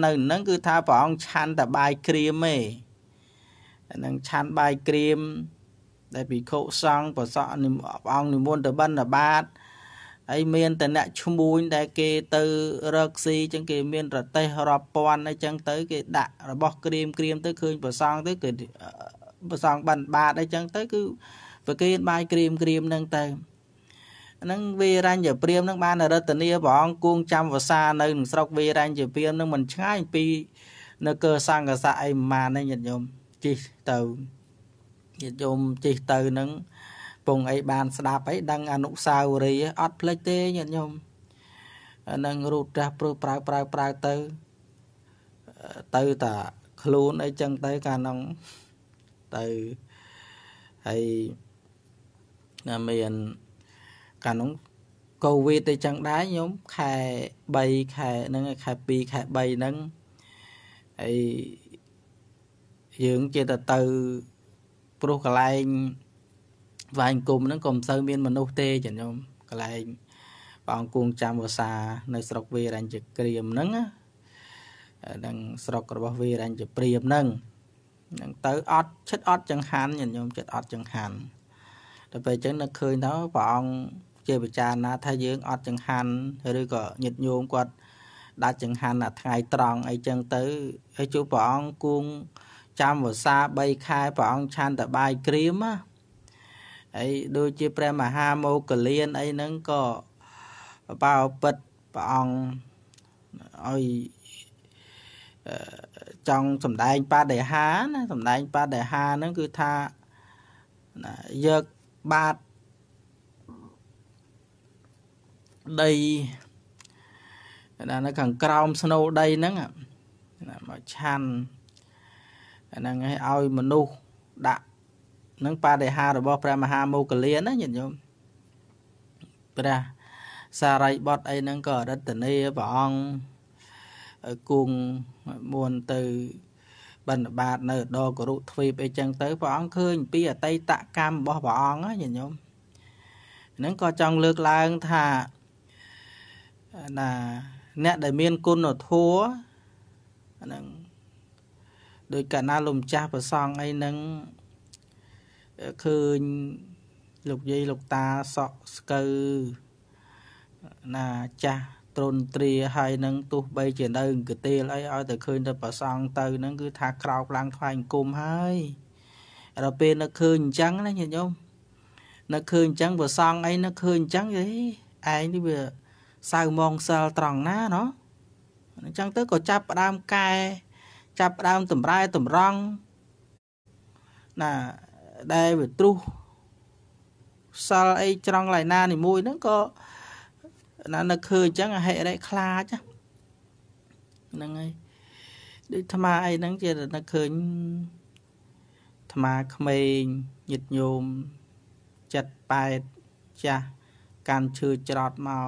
នៅហ្នឹងគឺថាព្រះអង្គឆាន់តែបាយក្រៀមឯងហ្នឹងឆាន់បាយក្រៀមឯងដែលភិក្ខុសង្ឃប្រសក់និមអង្គនិមន្តទៅបណ្ឌបាតហើយមានតអ្នកឈ្មួញដែលគេទៅ រកស៊ីចឹងគេមានរទេសរាប់ពាន់អីចឹងទៅ គេដាក់របស់ក្រៀមក្រៀមទៅឃើញប្រសងទៅគេប្រសងបានបាទអីចឹងទៅ គឺប្រគេនបាយក្រៀមក្រៀមហ្នឹងទៅហ្នឹងវេរញ្ញព្រាមហ្នឹងបានរតនាព្រះអង្គគង់ចាំវសានៅក្នុងស្រុកវេរញ្ញព្រាមហ្នឹងមិនឆ្ងាយពី នៅកើសង្កសៈអីប្រមាណហ្នឹងញាតិញោមជិះទៅញាតិញោមជិះទៅនឹងពងអីបាន ស្ដាប់អីដឹងអនុសាវរីយ៍អត់ភ្លេចទេញាតិញោមនឹងរូតដាស់ព្រោះប្រើប្រើប្រើទៅទៅតាខ្លួនអីចឹងទៅកាលនោះទៅហើយមានកាលនោះកូវីដអីចឹងដែរញោមខែ3ខែហ្នឹងខែ2ខែ3ហ្នឹងហើយយើងជាតទៅព្រោះកន្លែងស្វែងគុំហ្នឹងក៏មិនសូវមានមនុស្សទេចាញោមកន្លែងបងគួងចាំវសានៅស្រុកវីរញ្ជក្រាមហ្នឹងនឹង ស្រុករបស់វីរញ្ជព្រាមហ្នឹងនឹងទៅអត់ឈិតអត់ចង្ហាន់ញាតិញោមចិត្តអត់ចង្ហាន់ដល់ពេលអញ្ចឹងនឹកឃើញទៅព្រះអង្គជាពិចារណាថាយើងអត់ចង្ហាន់ឬក៏ញាតិញោមគាត់ដាច់ចង្ហាន់អាថ្ងៃត្រង់អីចឹងទៅហើយជួបព្រះអង្គគួងចាំវសា3ខែព្រះអង្គឆានតបាយក្រៀមហើយដូចជាព្រះមហាមោគលានអីហ្នឹងក៏បោពិតព្រះអង្គឲ្យចង់សំដែងបដិហាណាសំដែងបដិហាហ្នឹងគឺថាយកបាតដីនៅខាងក្រោមស្នូលដីហ្នឹងមកឆាន់ហ្នឹងហើយឲ្យមនុស្សដាក់នឹងបដិហាររបស់ព្រះមហាមោគលាណាញាតិញោមព្រះសារីបុត្រអីហ្នឹងក៏រតនីព្រះអង្គគង់មួនទៅបណ្ឌបាតនៅដករុទ្វីបអីចឹងទៅព្រះអង្គឃើញពីអតីតកម្មរបស់ព្រះអង្គញាតិញោមហ្នឹងក៏ចង់លើកឡើងថាណាអ្នកដែលមានគុណធម៌ហ្នឹងដោយកាលណាលោកម្ចាស់ប្រសងអីហ្នឹងឃើញលោកយាយលោកតាសក់ស្កូវណាចាស់ទ្រនទ្រាហើយនឹងទោះបីជានៅកទេលអីឲ្យតែឃើញទៅប្រសងទៅហ្នឹងគឺថាក្រោកឡើងថ្លែងគុំហើយដល់ពេលនឹកឃើញអញ្ចឹងណាញាតិញោមនឹកឃើញអញ្ចឹងប្រសងអីនឹកឃើញអញ្ចឹងហេឯងនេះវាសៅមងសិលត្រង់ណាណោះអញ្ចឹងទៅក៏ចាប់ផ្ដើមកែចាប់ដើមតម្រែតម្រង់ណាដែលវាទ្រុសសល់អីច្រង់ឡៃណានីមួយហ្នឹងក៏ណានៅឃើញអញ្ចឹងហិរិខ្លាចហ្នឹងហើយដូចអាត្មាអីហ្នឹងជានៅឃើញអាត្មាក្មេងញាតញោមចិត្តប៉ែតចាស់កាន់ឈើច្រត់មកអា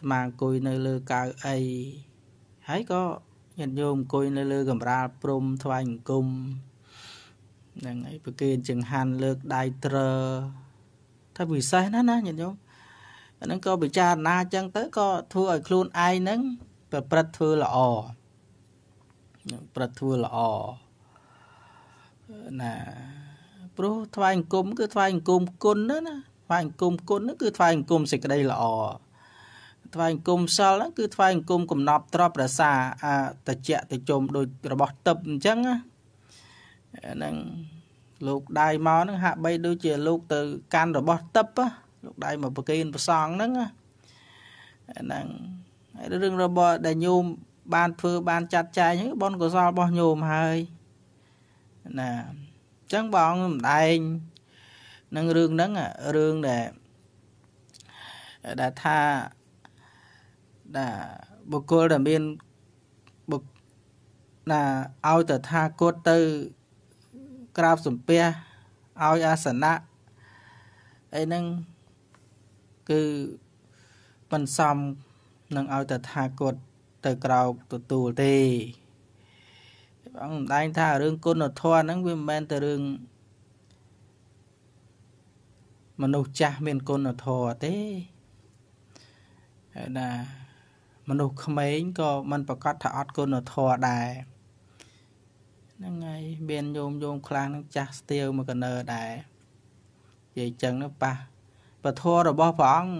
ត្មាអង្គុយនៅលើកៅអីហើយក៏ញាតិញោមអង្គុយនៅលើកម្រាលព្រំថ្វាយអង្គមហ្នឹងហើយប្រគេនចង្ហាន់លើកដៃត្រឹថាពិសេសណាស់ណាញាតិញោមអាហ្នឹងក៏ពិចារណាអញ្ចឹងទៅក៏ធ្វើឲ្យខ្លួនឯងហ្នឹងប្រព្រឹត្តធ្វើល្អប្រព្រឹត្តធ្វើល្អណាព្រោះថ្វាយអង្គមគឺថ្វាយអង្គមគុណណាថ្វាយអង្គមគុណគឺថ្វាយអង្គមសេចក្តីល្អថ្វាយអង្គមសិលហ្នឹងគឺថ្វាយអង្គមកំណប់ទ្របប្រសាអតជៈតជុំដូចរបស់តឹបអញ្ចឹងណាហ្នឹងលោកដៃមកហ្នឹងហាក់បីដូចជាលោកទៅកាន់របស់តឹបលោកដៃមកប្រគេនប្រសងហ្នឹងហ្នឹងរឿងរបស់ដែលញោមបានធ្វើបានចាត់ចែងហ្នឹងបនកុសលរបស់ញោមហើយណាអញ្ចឹងបងសម្ដែងនឹងរឿងហ្នឹងរឿងដែលដែលថាណាបុគ្គលដែលមានបុគ្គណាឲ្យតថាគតទៅក្រាបសំពះឲ្យអាសនៈអីហ្នឹងគឺមិនសមនឹងឲ្យតថាគតទៅក្រោបទទួលទេបងសម្ដែងថារឿងគុណធម៌ហ្នឹងវាមិនមែនតែរឿងមនុស្សចាស់មានគុណធម៌ទេហើយណាមនុស្សក្មេងក៏មិនប្រកាសថាអត់គុណធម៌ដែរហ្នឹងហើយមានយោមយោមខ្លាំងនឹងចាស់ស្ទាវមកកណើដែរនិយាយចឹងនោះប៉ះពធរបស់ព្រះអង្គ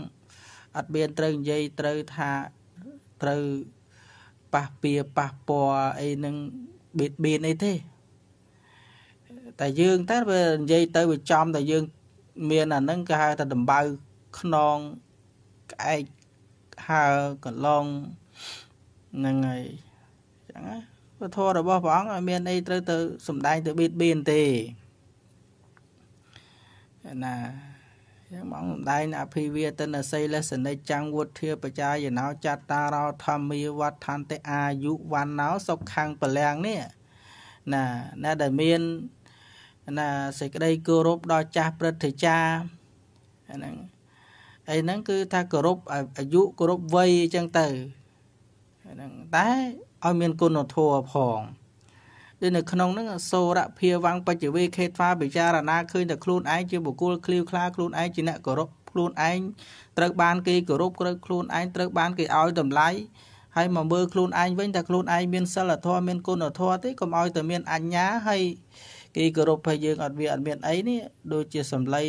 អត់មានត្រូវនិយាយត្រូវថាត្រូវប៉ះពៀប៉ះពណ៌អីនឹងបៀតបៀនអីទេតែយើងតែវានិយាយទៅវាចំតែយើង មានអានឹងគេហៅថាដំបៅខ្នងក្អែកហើកន្លងហ្នឹងហើយចឹងណាពធរបស់ព្រះអង្គអត់មានអីត្រូវទៅសំដែងទៅបៀតបៀនទេណាយ៉ាងមកសំដែងអភិវាទនសីលសនិចចាំងវុធាបច្ចាយណោចតារោធម្មាវត្ថន្តិអាយុវណ្ណោសុខខាំងពលាំងនេះណាណាដែលមានណាសេចក្តីគោរពដល់ចាស់ព្រឹទ្ធាចារ្យហ្នឹងអីហ្នឹងគឺថាគោរពអាយុគោរពវ័យអញ្ចឹងទៅហ្នឹងតែឲ្យមានគុណធម៌ផងដូចនៅក្នុងហ្នឹងសូរភាវੰបច្ចវេខេត្វាពិចារណាឃើញតែខ្លួនឯងជាបុគ្គលឃ្លាវខ្លាខ្លួនឯងជាអ្នកគោរពខ្លួនឯងត្រូវ បានគេគោរពត្រូវខ្លួនឯងត្រូវបានគេឲ្យតម្លៃហើយមកមើលខ្លួនឯងវិញតែខ្លួនឯងមានសិលធម៌មានគុណធម៌ទេកុំឲ្យតែមានអញ្ញាហើយគេគោរពឲ្យយើងអត់វាអត់មានអីនេះដូចជាសំឡី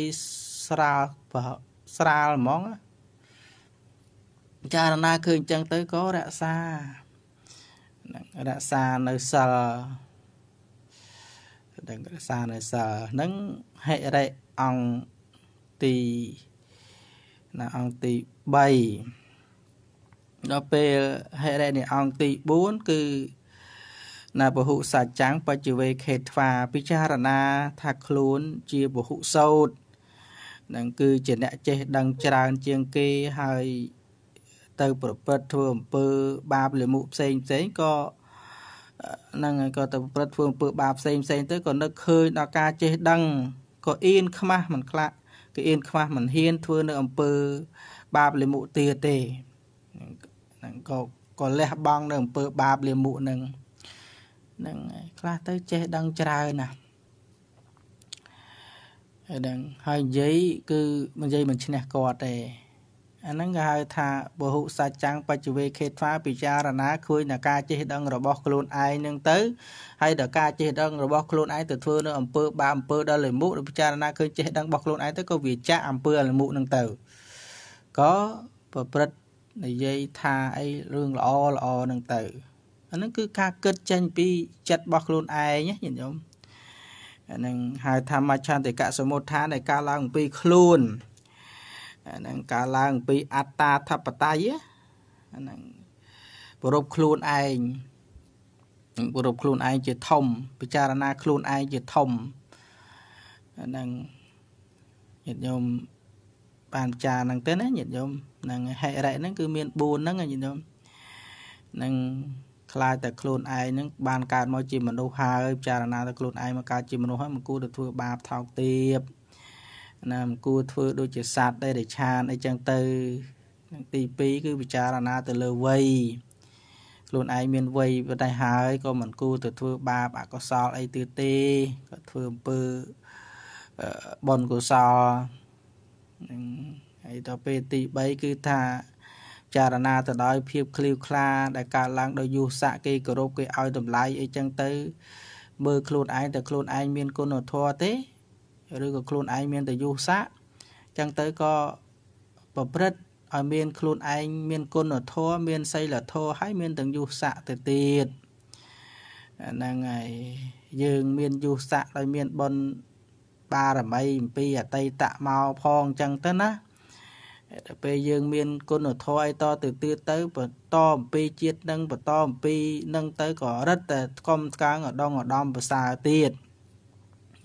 ស្រាលបើស្រាលហ្មងចារណាឃើញអញ្ចឹងទៅក៏រក្សារក្សានៅសិលដឹងរក្សានៅសិលនឹងហិរិអង្គទីណាអង្គទី3ដល់ពេលហិរិនេះអង្គទី4គឺណាពហុសច្ចាំងបច្ចវេខេតវាពិចារណាថាខ្លួន ជាពហុសោតនឹងគឺជាអ្នកចេះដឹងច្រើនជាងគេហើយទៅប្រព្រឹត្តធ្វើអំពើបាបលាមុខផ្សេងផ្សេងក៏ហ្នឹងហើយក៏ទៅប្រព្រឹត្តធ្វើអំពើបាបផ្សេងផ្សេងទៅក៏នឹកឃើញដល់ការចេះដឹងក៏អៀនខ្មាស់មិនខ្លាក់ក៏អៀនខ្មាស់មិនហ៊ានធ្វើនៅអំពើបាបលាមុខទៀតទេហ្នឹងក៏ក៏លះបង់នៅអំពើបាបលាមុខហ្នឹងហ្នឹងហើយខ្លះទៅចេះដឹងច្រើនណាស់ហ្នឹងហើយនិយាយគឺនិយាយមិនឈ្នះគាត់ទេអាហ្នឹងគេហៅថាពហុសច្ចាំងបច្ចវេខេត្វាពិចារណាឃើញដល់ការចេះដឹងរបស់ខ្លួនឯងនឹងទៅហើយដល់ការចេះដឹងរបស់ខ្លួនឯងទៅធ្វើនៅអំពើបាបអំពើដល់លិមុខពិចារណាឃើញចេះដឹងរបស់ខ្លួនឯងទៅក៏វាចាក់អំពើលិមុខនឹងទៅក៏ប្រព្រឹត្តនិយាយថាអីរឿងល្អល្អនឹងទៅអាហ្នឹងគឺការគិតចេញពី ចិត្តរបស់ខ្លួនឯងញាតិញោមអានឹងហៅថាមច្ឆន្តិកសមុដ្ឋាននៃការឡើងអំពីខ្លួនអានឹងការឡើងអំពីអត្តាធបត័យអានឹងគោរពខ្លួនឯងគោរពខ្លួនឯងជាធំពិចារណាខ្លួនឯងជាធំអានឹងញាតិញោមបានពិចារហ្នឹងទៅណាញាតិញោមនឹងហេរិហ្នឹងគឺមាន4ហ្នឹងញាតិញោមនឹងខ្លាចតែខ្លួនឯងនឹងបានកើតមកជាមនុស្សហើយពិចារណាតែខ្លួនឯងមកកើតជាមនុស្សហើយមិនគួរទៅធ្វើបាបថោកទាបណាមិនគួរធ្វើដូចជាសត្វដែលឆានអីចឹងទៅទី2គឺពិចារណាទៅលើវ័យខ្លួនឯងមានវ័យប៉ុន្តែហើយក៏មិនគួរទៅធ្វើបាបអកុសលអីទៀតទេក៏ធ្វើអំពើបុណ្យកុសលហើយដល់ពេលទី3គឺថាចារណាទៅដោយភាពឃ្លាវខ្លាដែលកើតឡើងដោយយុស័កគេគោរពគេឲ្យតម្លៃអីចឹងទៅ មើលខ្លួនឯងតើខ្លួនឯងមានគុណធម៌ទេឬក៏ខ្លួនឯងមានតែយុស័កចឹងទៅក៏ប្រព្រឹត្តឲ្យមានខ្លួនឯងមានគុណធម៌មានសីលធម៌ហើយមានទាំងយុស័កទៅទៀតហ្នឹងហើយយើងមានយុស័កដោយមានបុណ្យបារមីអំពីអតីតមកផងចឹងទៅណាដល់ពេលយើងមានគុណធម៌អីតទៅទៀតទៅបន្តអំពីជាតិនឹងបន្តអំពីនឹងទៅក៏រឹតតែស្គមស្កាងឧត្តមឧត្តមប្រសើរទៀត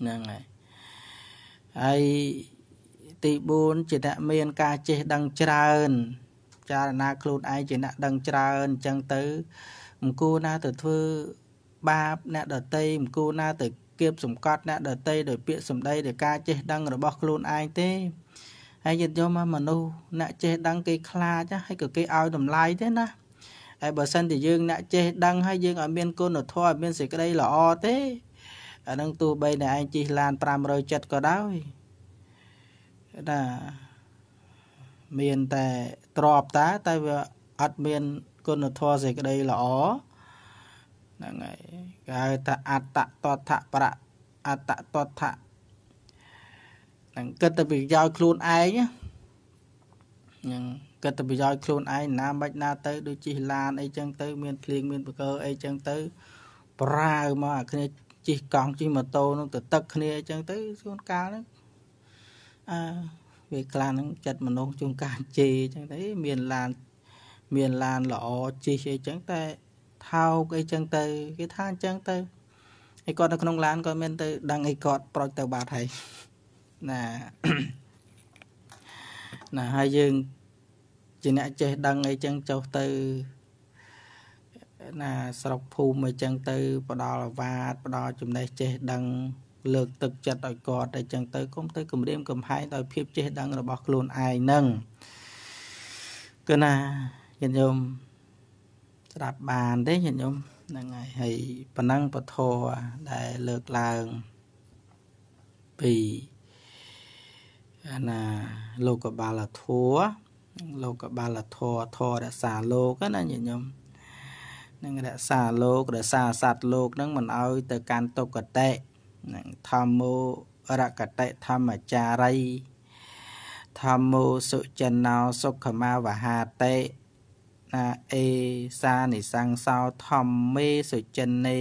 ហ្នឹងហើយហើយទី4ជាអ្នកមាន ការចេះដឹងច្រើន ចារណាខ្លួនឯងជាអ្នកដឹងច្រើនអញ្ចឹងទៅមិនគួរណាទៅធ្វើបាបអ្នកដតីមិនគួរណាទៅគៀបសង្កត់អ្នកដតីដោយពាក្យសម្ដីដោយការចេះដឹងរបស់ខ្លួនឯងទេហើយញាតិញោមមនុស្សអ្នកចេះដឹងគេខ្លាចហើយក៏គេឲ្យតម្លៃទេណាហើយបើសិនជាយើងអ្នកចេះដឹងហើយយើងឲ្យមានគុណធម៌ឲ្យមានសេចក្តី ល្អទេអានឹងទោះបីតែឯងជិះឡាន507ក៏ដោយណាមានតែទ្របតាតែវាអត់មានគុណធម៌សេចក្តីល្អហ្នឹងហើយគេហៅថាអត្តតថប្រអត្តតថនឹងគិតទៅប្រយោជន៍ខ្លួនឯងនឹងគិតទៅប្រយោជន៍ខ្លួនឯងណាមិនណាទៅដូចជិះឡានអីចឹងទៅ មានភ្លៀងមានបកើអីចឹងទៅ ប្រាវមកអាគ្នាជិះកង់ជិះម៉ូតូនឹងទៅទឹកគ្នាអីចឹងទៅជួនកាលហ្នឹងអឺវាខ្លះហ្នឹងចិត្តមនុស្សជួនកាលជេរអញ្ចឹងទៅមានឡានមានឡានល្អជិះអីចឹងតែថោកអីចឹងទៅ គេថាអញ្ចឹងទៅឯគាត់នៅក្នុងឡានគាត់មានទៅដឹងអីគាត់ប្រូចទៅបាត់ហើយណាណាហើយយើងជាអ្នកចេះដឹងអីចឹងចុះទៅណាស្រុកភូមិអីចឹងទៅផ្ដល់អាវាតផ្ដល់ចំណេះចេះដឹងលើកទឹកចិត្តឲ្យគាត់អីចឹងទៅគុំទៅគម្រាមកំហែងដោយភាពចេះដឹងរបស់ខ្លួនឯងនឹងគឺណាញាតិញោមស្ដាប់បានទេញាតិញោមហ្នឹងហើយហើយប៉ុណ្ណឹងពធដែលលើកឡើងពីណាលោកបាលធัวលោកបាលធัวធររក្សាលោកណាញាតិញោមនឹងរក្សាលោករក្សាសត្វលោកនឹងមិនឲ្យទៅកាន់ទុគតិនឹងធម្មរកតិធម្មចារី ធម្មសុចិនោសុខមាវហាតេណាអេសានិសង្សោធម្មេសុចិនេ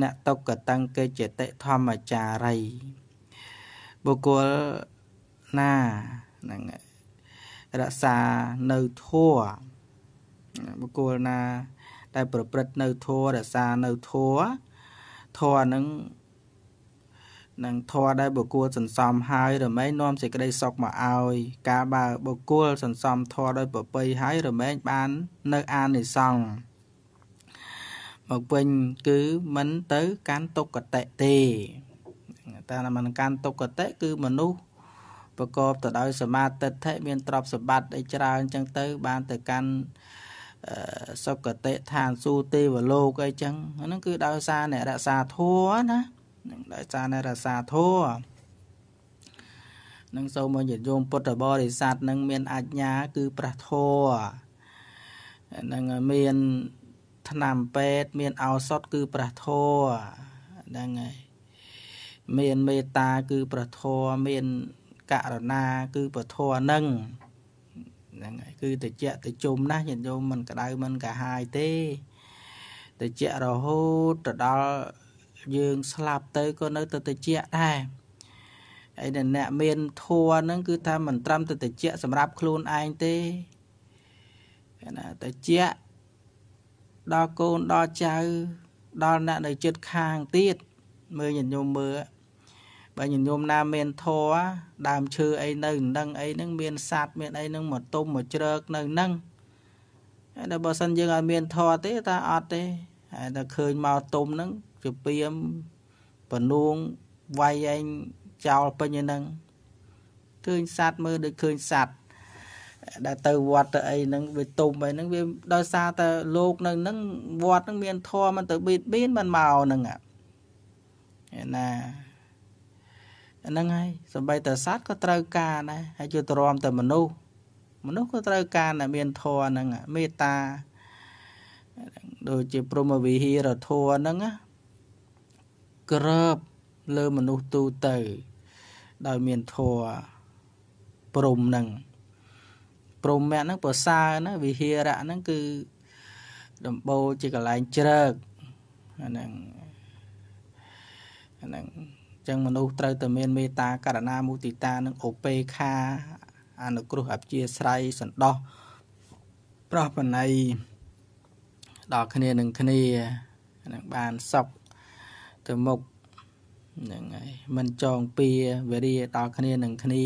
អ្នកទុគតੰកិចតិធម្មចារីបុគ្គលណាហ្នឹងរក្សានៅធัวបុគ្គលណាដែលប្រព្រឹត្តនៅធัวរក្សានៅធัวធัวហ្នឹងនឹងធัวដែលបុគ្គលសន្សំហើយរមែងនាំសេចក្តីសុខមកឲ្យ ការបើបុគ្គលសន្សំធัวដោយប្របីហើយរមែងបាន នៅអានិសង្ឃមកវិញគឺមិនទៅ កាន់ទុក្ខតិទេតែមិនកាន់ទុក្ខតិគឺមនុស្សប្រកបទៅដោយសមាទិដ្ឋិមានទ្រព្យសម្បត្តិអីច្រើនចឹងទៅបានទៅកាន់សុគតិឋានសួគ៌ទេវលោកអីចឹងហ្នឹងគឺដោយសារអ្នករក្សាធัวណានឹងដោយសារអ្នករក្សាធัวនឹងសូមឲ្យញាតិញោមពុទ្ធបរិស័ទនឹងមានអញ្ញាគឺព្រះធัวនឹងមានឆ្នាំពេទ្យមានឱសថគឺព្រះធัวហ្នឹងហើយមានមេត្តាគឺព្រះធម៌មានករណាគឺពធនឹងហ្នឹងហើយគឺតិចតិជុំណាស់ញាតិញោមមិនក្តៅមិនកាហាយទេតិចរហូតទៅដល់យើងស្លាប់ទៅក៏នៅ ទៅតិចដែរហើយអ្នកមានធัวហ្នឹងគឺ ថាមិនត្រឹមទៅតិចសម្រាប់ខ្លួនឯងទេណាតិចដល់កូនដល់ចៅ ដល់អ្នកនៅចិត្តខាងទៀតមើលញាតិញោមមើលបើញញោមណាមានធរដើមឈើអីនៅនឹងអីហ្នឹងមានសัตว์មានអីហ្នឹងមកទុំមកជ្រើកនៅនឹងហើយដល់បើសិនយើងអត់មានធរទេតើអត់ទេហើយតែឃើញមកទុំហ្នឹងជពៀមបនួងវាយឯងចោលពេញឯហ្នឹងឃើញសัตว์មើលដូចឃើញសัตว์ដែលទៅវត្តទៅអីហ្នឹងវាទុំអីហ្នឹងវាដោយសារតែលោកនៅហ្នឹងវត្តហ្នឹងមានធម៌មិនទៅបៀតបៀនមិនមកហ្នឹងណាអាហ្នឹងហើយសំបីតសត្វក៏ត្រូវការដែរហើយជួយទ្រាំតែមនុស្សមនុស្សក៏ត្រូវការអ្នកមានធម៌ហ្នឹងមេត្តាដូចជាព្រមវិហារធម៌ហ្នឹងក្រើបលើមនុស្សទូទៅដោយមានធម៌ព្រមហ្នឹងព្រមមគ្គហ្នឹងប្រសើរណាវិហារៈហ្នឹងគឺដំបូលជាកន្លែងជ្រឹកអាហ្នឹងអាហ្នឹងចឹងមនុស្សត្រូវតែមានមេត្តាករណាមុទិតានិងឧបេខាអនុគ្រោះអព្យាស្រ័យសន្តោសប្រោះបណៃដល់គ្នានឹងគ្នានឹងបានសុខទៅមុខហ្នឹងហើយមិនចងពៀវេរាដល់គ្នានឹងគ្នា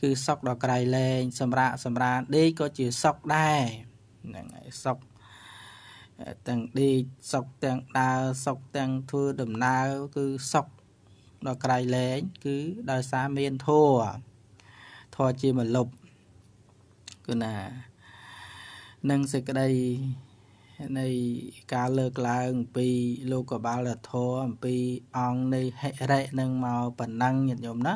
គឺសុខដល់ក្រៃលែងសម្រាប់សម្រាដេកក៏ជាសុខដែរហ្នឹងហើយសុខទាំងដេកសុខទាំងដើរសុខទាំងធ្វើដំណើរគឺសុខដល់ក្រៃលែងគឺដោយសារមានធัวធัวជាមលប់គឺណានឹងសេចក្តីនៃការលើកឡើងអំពីលោកបាលធរអំពីអង្គនៃហិរិនឹងមកប៉ុណ្ណឹងញាតិញោមណា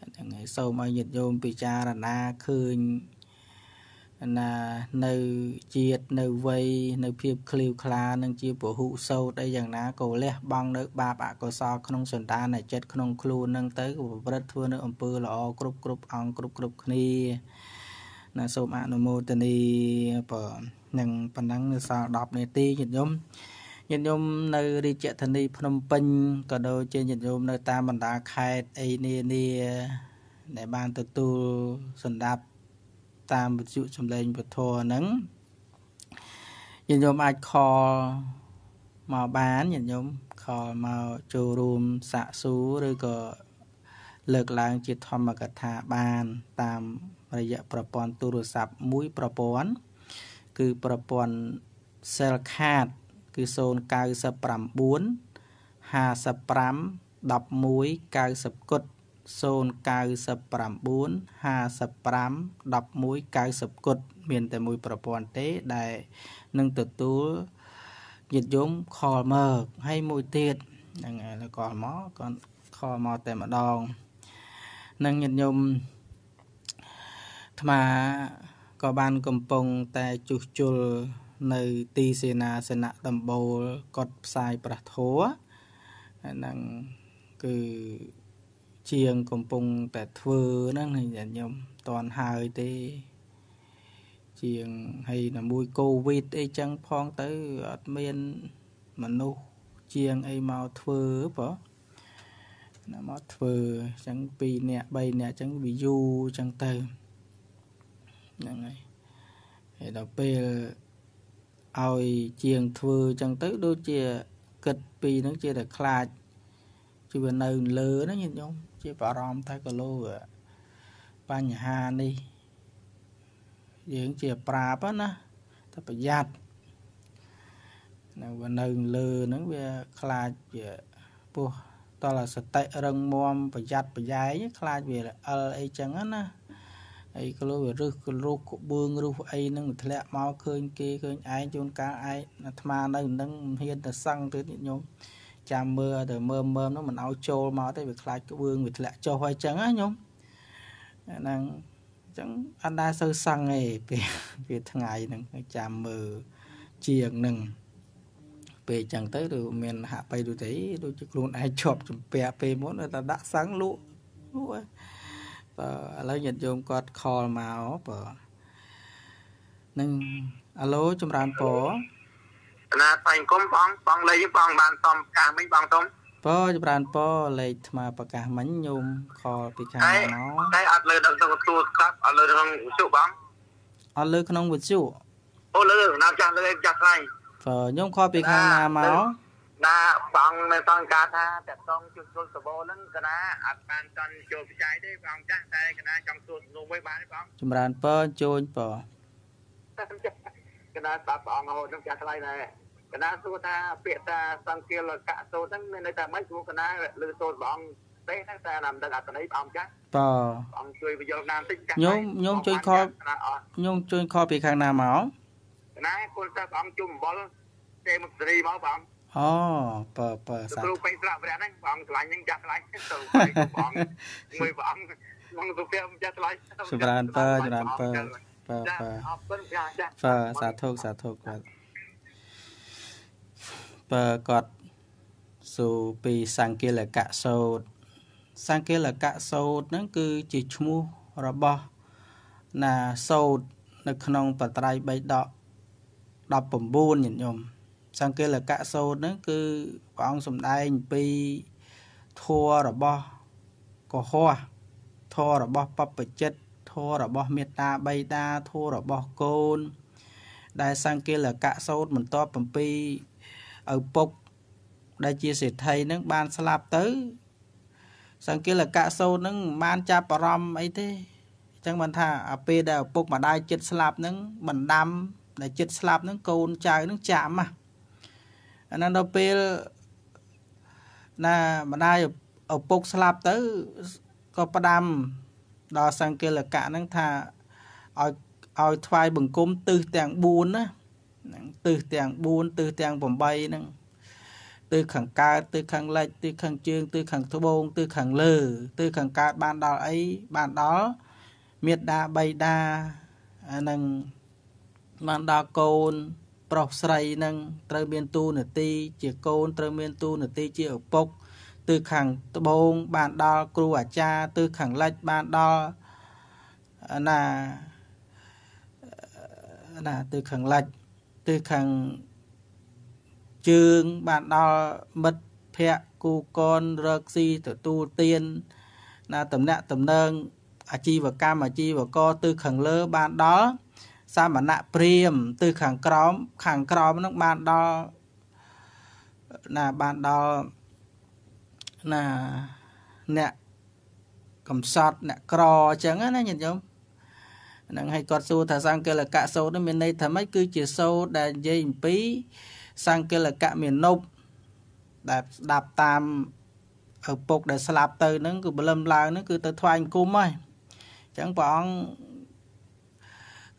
ហ្នឹងហើយសូមឲ្យញាតិញោមពិចារណាឃើញណានៅជាតិនៅវ័យនៅ ភាពឃ្លាវខ្លា នឹងជាពហុសោតអីយ៉ាងណាក៏លះបង់នៅបាបអកុសលក្នុងសន្តានចិត្តក្នុងខ្លួននឹងទៅក៏ប្រព្រឹត្តធ្វើនៅអំពើល្អគ្រប់គ្រប់អង្គគ្រប់គ្រប់គ្នាណាសូមអនុមោទនីបើនឹងប៉ុណ្ណឹងនៅសាល10នាទីញាតិញោមញាតិញោមនៅរាជធានីភ្នំពេញក៏ដូចជាញាតិញោមនៅតាមបណ្ដាខេត្តអីនានាដែលបានទទួលសម្ដាប់តាមវិទ្យុចម្លែងពធហ្នឹងញាតិញោមអាចខលមកបានញាតិញោមខលមកចូលរួមសាកសួរឬក៏លើកឡើងជាធម្មកថាបាន តាមរយៈប្រព័ន្ធទូរស័ព្ទមួយប្រព័ន្ធគឺប្រព័ន្ធ Cell Card គឺ099 55 11 90គុត099 55 1190គត់មានតែមួយប្រព័ន្ធទេដែលនឹងទទួលញាតិយមខលមកហើយមួយទៀតហ្នឹងហើយខលមកគាត់ខលមកតែម្ដងនឹងញាតិញោមអាត្មាក៏បានកំពុងតែជួសជុលនៅទីសេនាសនៈដំបូលគាត់ផ្សាយប្រះធัวហ្នឹងគឺជាងកំពុងតែធ្វើហ្នឹងញាតិញោមតន់ហើយទេជាងហើយតែមួយកូវីដអីចឹងផងទៅអត់មានមនុស្សជាងអីមកធ្វើបើណាមកធ្វើចឹង2នាក់3នាក់ចឹងវាយូរចឹងទៅហ្នឹងហើយហើយដល់ពេលឲ្យជាងធ្វើចឹងទៅដូចជាគិតពីហ្នឹងជាតែខ្លាចជីវិតនៅលើហ្នឹងញាតិញោមជាបារម្ភថាគីឡូបញ្ហានេះយើងជាប្រាប់ណាតែប្រយ័ត្ននៅនៅលើហ្នឹងវាខ្លាចវាពោះតលសតិរឹងមាំប្រយ័ត្នប្រយែងខ្លាចវាអិលអីចឹងណាអីក្លូវារឹសក្លូក្បឿងរុះអីហ្នឹងធ្លាក់មកឃើញគេឃើញឯងជួនកាលឯងអាត្មានៅហ្នឹងមិនហ៊ានទៅសឹងទេញោមចាំមើលទៅមើមមើមនោះមិនឲ្យចូលមកទេវាខ្លាចក្បឿងវាធ្លាក់ចុះហើយចឹងណាខ្ញុំហ្នឹងចឹងអត់ដែរសូវសឹងទេពេលពេលថ្ងៃហ្នឹងចាំមើលជាងហ្នឹងពេលចឹងទៅឬមានហាក់បីដូចទេដូចជាខ្លួនឯងជាប់ជំពាក់ពេលមុនតែដាក់សឹងលក់លក់បើឥឡូវញាតិយោមគាត់ខលមកបើនឹងអាឡូចម្រើនពរណាថ្លែងគុំបងបងលេខបង បាន សំប្រកាសមិញបងទុំពោចម្រើនពោលេខថ្មប្រកាសមិញញោមខលពីខាងមកតែអត់លើដល់ទៅទទួលកាប់អត់លើក្នុងវិទ្យុបងអត់លើក្នុងវិទ្យុអូលើណាចាស់លើចាស់ថ្លៃបើញោមខលពីខាងណាមកណាបងនៅសង្កាត់ថាតកងជួយជួយសបោហ្នឹងកណាអត់បានចន់ចូលផ្សាយទេបងចាស់តែកណាចង់សួរជំនុំមួយបានទេបង ចម្រើនពើជួយបើកណាស្ដាប់ព្រះអង្គរហូតនឹងចាស់ថ្លៃដែរកណាសួរថាពាក្យថាសង្គាលកៈសូត្រហ្នឹងមានន័យថាម៉េចព្រោះកណាលើសូត្រព្រះអង្គទេហ្នឹងតែតាមដឹងអត្តន័យព្រះអង្គចាស់តើអង្គជួយបញ្យល់តាមតិចចាស់ញោមញោមជួយខលញោមជួយខលពីខាងណាមកកណាគល់តែព្រះអង្គជុំអំបលទេមកសេរីមកព្រះអង្គអូបើបើសាគ្រូពេញស្រាប់ព្រះហ្នឹងព្រះអង្គឆ្លាញ់ហ្នឹងចាស់ឆ្លាញ់ទៅព្រះអង្គមួយព្រះអង្គក្នុងសុភមចាស់ឆ្លាញ់សម្រាប់តើចម្រើនពើបាទបាទអរគុណចាស់ចាស់បាទសាធុសាធុបាទបើគាត់សួរពីសង្គិលកៈសោតសង្គិលកៈសោតហ្នឹងគឺជាឈ្មោះរបស់ណាសោតនៅក្នុងបត្រៃ3ដក19ញាតិញោមសង្កេលកៈសូត្រហ្នឹងគឺព្រះអង្គសំដែងពីធัวរបស់កុហកធัวរបស់បព្វជិតធัวរបស់មេត្តាបៃតាធัวរបស់កូន ដែលសង្កេលកៈសូត្របន្ទាប់7ឪពុកដែលជាសេដ្ឋីនឹងបានស្លាប់ទៅ សង្គិលកៈសូននឹងមិនបានចាប់អារម្មណ៍អីទេអញ្ចឹងមិនថាពេលដែលឪពុកម្ដាយចិត្តស្លាប់នឹងបណ្ដាំដែលចិត្តស្លាប់នឹងកូនចៅនឹងចាំហ่ะអានោះដល់ពេលណាម្ដាយឪពុកស្លាប់ទៅក៏ផ្ដាំដល់សង្គិលកៈនឹងថាឲ្យឲ្យថ្វាយបង្គំទឹះទាំង4ណាហ្នឹងទិសទាំង4ទិសទាំង8ហ្នឹងទិសខាងកើតទិសខាងលិចទិសខាងជើងទិសខាងត្បូងទិសខាងលើទិសខាងកើតបានដល់អីបានដល់មេត្តាបៃតានឹងបានដល់កូន ប្រុសស្រីនឹងត្រូវមានទូនាទីជាកូនត្រូវមានទូនាទីជាឪពុកទិសខាងត្បូងបានដល់គ្រូអាចារ្យទិសខាងលិចបានដល់ណាណាទិសខាងលិចអឺទិសខាងជើងបានដល់មិត្តភ័ក្ដិគូកនរកស៊ីទទួលទានណាតំណាក់តំណែងអាជីវកម្មអាជីវករទិសខាងលើ បានដល់សាមណៈព្រាមទិសខាងក្រោមខាងក្រោមនឹងបានដល់ណាបានដល់ណាអ្នកកំសត់អ្នកក្រអញ្ចឹងណាញាតិញោមហ្នឹងហើយគាត់សួរថាសង្កិលកៈសោតនេះមានន័យថាម៉េចគឺជាសោតដែលនិយាយអំពីសង្កិលកៈមាននប់ដែលស្ដាប់តាមឪពុកដែលស្លាប់ទៅហ្នឹង គឺបលឹមឡើងហ្នឹងគឺទៅថ្វាយគុំហើយអញ្ចឹងព្រះអង្គ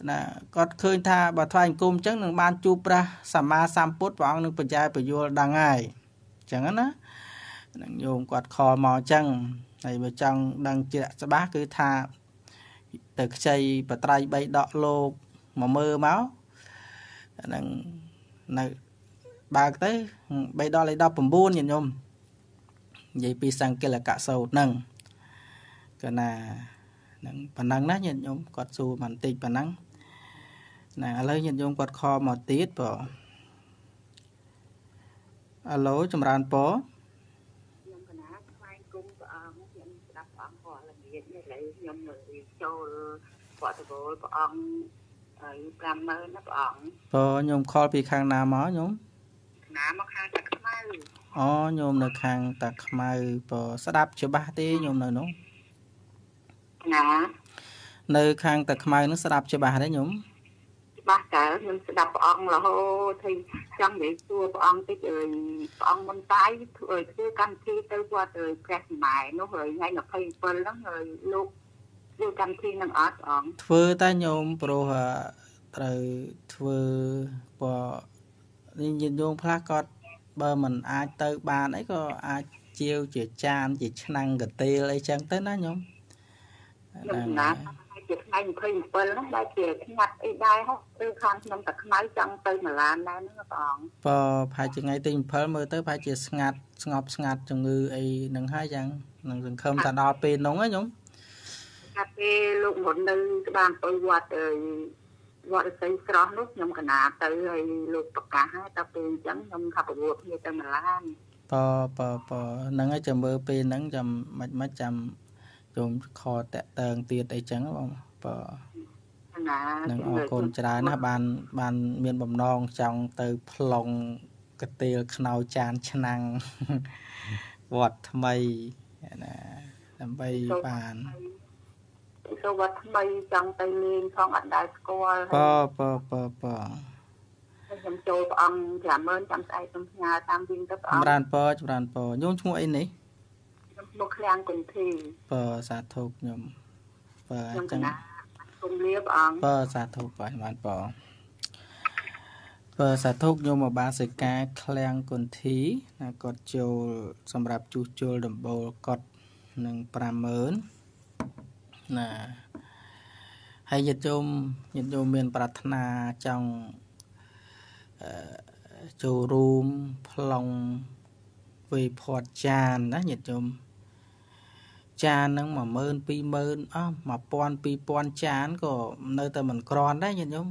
ណាគាត់ឃើញថាបើថ្វាយគុំអញ្ចឹងនឹងបានជួបព្រះសម្មាសម្ពុទ្ធព្រះអង្គនឹងបញ្ជាពយល់ដឹងហើយអញ្ចឹងណានឹងយោមគាត់ខលមកអញ្ចឹងហើយបើចង់ដឹងជាក់ច្បាស់គឺថាទៅខ្ចីបត្រៃ3ដកលោកមកមើលមកហ្នឹងនៅបើកទៅ3ដល19ញាតិញោមនិយាយពីសង្កិលកៈសោតហ្នឹងកណាហ្នឹងប៉ុណ្ណឹងណាញាតិញោមគាត់សួរបន្តិចប៉ុណ្ណឹងណាឥឡូវញាតិញោមគាត់ខមកទៀតបើអាឡូចម្រើនពរវត្តវលព្រះអង្គហើយ50000ណាព្រះអង្គអូខ្ញុំខលពីខាងណាមកខ្ញុំណាមកខាងតាខ្មៅអូខ្ញុំនៅខាងតាខ្មៅបើស្ដាប់ច្បាស់ទេខ្ញុំនៅនោះណានៅខាងតាខ្មៅនោះស្ដាប់ច្បាស់ទេខ្ញុំច្បាស់តើខ្ញុំស្ដាប់ព្រះអង្គរហូតថៃចង់និយាយសួរព្រះអង្គតិចអើយព្រះអង្គមិនតាយធ្វើកម្មវិធីទៅគាត់អើយព្រះសម័យនោះហើយថ្ងៃ27ហ្នឹងហើយលោកធ្វើកម្មវិធីនឹងអត់អងធ្វើតែញោមព្រោះត្រូវធ្វើពនេះញាតិញោមខ្លះគាត់បើមិន អាចទៅបានអីក៏អាចជាវជាចានជាឆ្នាំងកទេលអីចឹងទៅណាញោមខ្ញុំណាជាថ្ងៃ27ហ្នឹងដែលជាស្ងាត់អីដែរហ៎គឺខាងខ្ញុំតែខ្មៅចង់ទៅម៉ាឡានដែរហ្នឹងបងបើប្រហែលជាថ្ងៃទី7មើលទៅប្រហែលជាស្ងាត់ស្ងប់ស្ងាត់ជំងឺអីហ្នឹងហើយចឹងនឹងសង្ឃឹមថាដល់ពេលហ្នឹងហ្នឹងខ្ញុំកាត់ពេលលោកមុននៅក្បាលទៅវត្តអើយវត្តសីស្រស់នោះខ្ញុំកណាទៅហើយលោកប្រកាសហើយតទៅអញ្ចឹងខ្ញុំថាប្រវត្តិគ្នាទៅម្លានបបបហ្នឹងឯងចាំមើលពេលហ្នឹងចាំមិនមិនចាំជុំខតាក់តើងទៀតអីចឹងបងបនឹងអរគុណច្រើនណាស់បាន បាន មានបំណងចង់ទៅប្លង់កាទេលខ្នៅចានឆ្នាំងវត្តថ្មីណាដើម្បីបានទៅវត្តថ្មីចង់ទៅលេងផងអត់ដែរស្គាល់ប៉ប៉ប៉ប៉ខ្ញុំចូលព្រះអង្គ50000ចាំស្អែកខ្ញុំផ្ញើតាមវិញទៅព្រះអង្គចម្រើនពរចម្រើនពរញោមឈ្មោះអីនេះខ្ញុំឈ្មោះឃ្លាំងគុនធីប៉សាធុញោមប៉អញ្ចឹងគុំលាព្រះអង្គប៉សាធុប៉ចម្រើនពរបើសាធុញោមបាសិកាឃ្លាំងគុនធីណាគាត់ចូលសម្រាប់ជួសជុលដំបូលគាត់នឹង50000ណាហើយញាតិញោមញាតិញោមមាន ប្រាថ្នាចង់ចូលរួមប្លង់វេផាត់ចានណាញាតិញោមចានហ្នឹង10000 20000អស់1000 2000ចានក៏នៅតែមិនក្រាន់ដែរញាតិញោម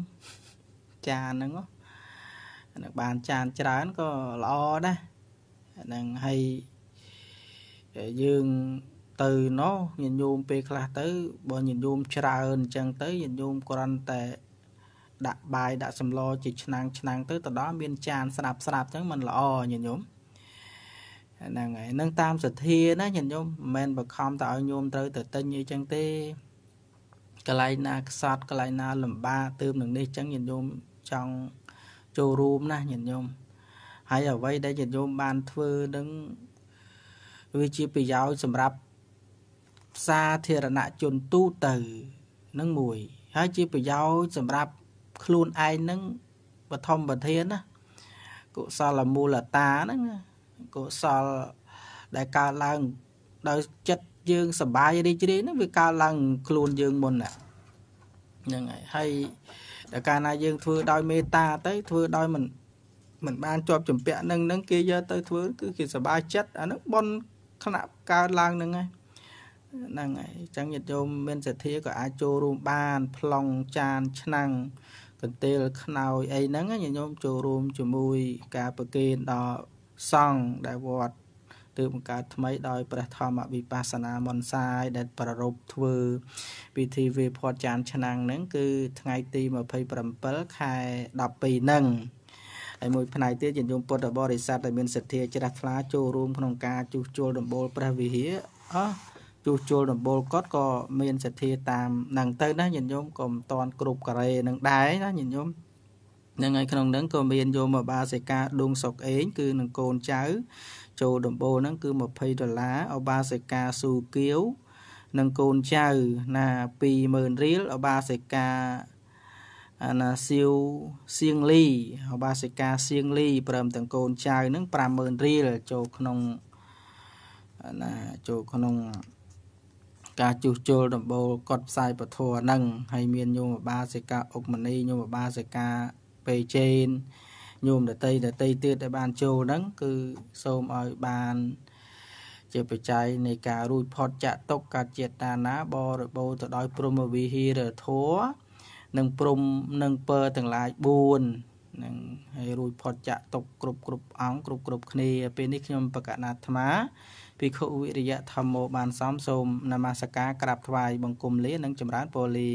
ចានហ្នឹងហ្នឹងបានចានច្រើនក៏ល្អដែរហ្នឹងហើយយើងទៅណោះញាតិញោមពេលខ្លះទៅបើញាតិញោមច្រើនអញ្ចឹងទៅញាតិញោមគ្រាន់តែ ដាក់បាយដាក់សម្លជាឆ្នាំងឆ្នាំងទៅទៅដល់មានចាន ស្រាប់ស្រាប់អញ្ចឹងມັນល្អញាតិញោមហ្នឹងហើយនឹងតាមសទ្ធាណាញាតិញោមមិនមែនបខំតែឲ្យញោមត្រូវទៅទិញអីចឹងទេកន្លែងណាខ្សត់កន្លែងណាលំបាកទើបនឹងនេះចឹងញាតិញោមចង់ចូលរួមណាញាតិញោមហើយអ្វីដែលញាតិញោមបានធ្វើនឹងវាជាប្រយោជន៍សម្រាប់សាធារណជនទូទៅនឹងមួយហើយជាប្រយោជន៍សម្រាប់ខ្លួនឯងនឹងបឋមបធានណាកុសលមូលតាហ្នឹងណាកុសលដែលកើតឡើងដោយចិត្តយើងសบายរីករាយហ្នឹងវាកើតឡើងខ្លួនយើងមុនណាហ្នឹងហើយហើយដល់កាលណាយើងធ្វើដោយមេត្តាទៅ ធ្វើដោយមិនមិនបានជាប់ចម្ពាក់នឹងនឹងគេយកទៅធ្វើគឺគេសบายចិត្តអាហ្នឹងប៉ុនខណៈកើតឡើងហ្នឹងឯងហ្នឹងហើយអញ្ចឹងញាតិញោមមានសទ្ធាក៏អាចចូលរួមបានប្លង់ចានឆ្នាំងកន្ទេលខ្នើយអីហ្នឹងញាតិញោមចូលរួមជាមួយការប្រគេនដល់សង្ឃដែលវត្តទើបបង្កើតថ្មីដោយព្រះធម្មវិបស្សនាមនសាយ ដែលប្ររពធ្វើពិធីវេផតចានឆ្នាំងហ្នឹងគឺថ្ងៃទី27ខែ12ហ្នឹងហើយមួយផ្នែកទៀតជំនុំពុទ្ធបរិស័ទដែលមានសទ្ធាជ្រះថ្លាចូលរួមក្នុងការជួសជុលដំបូលព្រះវិហារអស់ជួសជុលដំបូលគាត់ក៏មានសទ្ធាតាមនឹងទៅណាញាតិញោមក៏មិនតាន់គ្រប់ការ៉េនឹងដែរណាញាតិញោមនឹងហើយក្នុងនឹងក៏មានយកមកបាសិកាដួងសុកអេង គឺនឹងកូនចៅ ចូលដំបូលហ្នឹងគឺ20ដុល្លារអបាសិកាស៊ូគៀវនឹងកូនចៅណា20000រៀលអបាសិកាអាណាសៀវសៀងលីអបាសិកាសៀងលីព្រមទាំងកូនចៅនឹង50000រៀលចូលក្នុងណាចូលក្នុងការជួសជុលដំបូលកត់ផ្សាយពធហ្នឹងហើយមានញោមបាសិកាអុកមនីញោមបាសិកាពេជេនញោមដតីដតីទៀតដែលបានចូលហ្នឹងគឺសូមឲ្យបានជាបច្ច័យនៃការរួចផុតចាក់ទុកការចេតនាបរិបូរទៅដោយ ព្រមវិហិរធัวនិងព្រមនិងពើទាំងឡាយ4នឹងហើយរួចផុតចាក់ទុកគ្រប់គ្រប់អង្គគ្រប់គ្រប់គ្នា ពេលនេះខ្ញុំ បកណាអាត្មាភិក្ខុវិរិយៈធម្មោបានសំសូមនមស្ការក្រាបថ្វាយបង្គំលានិងចម្រើនពរលា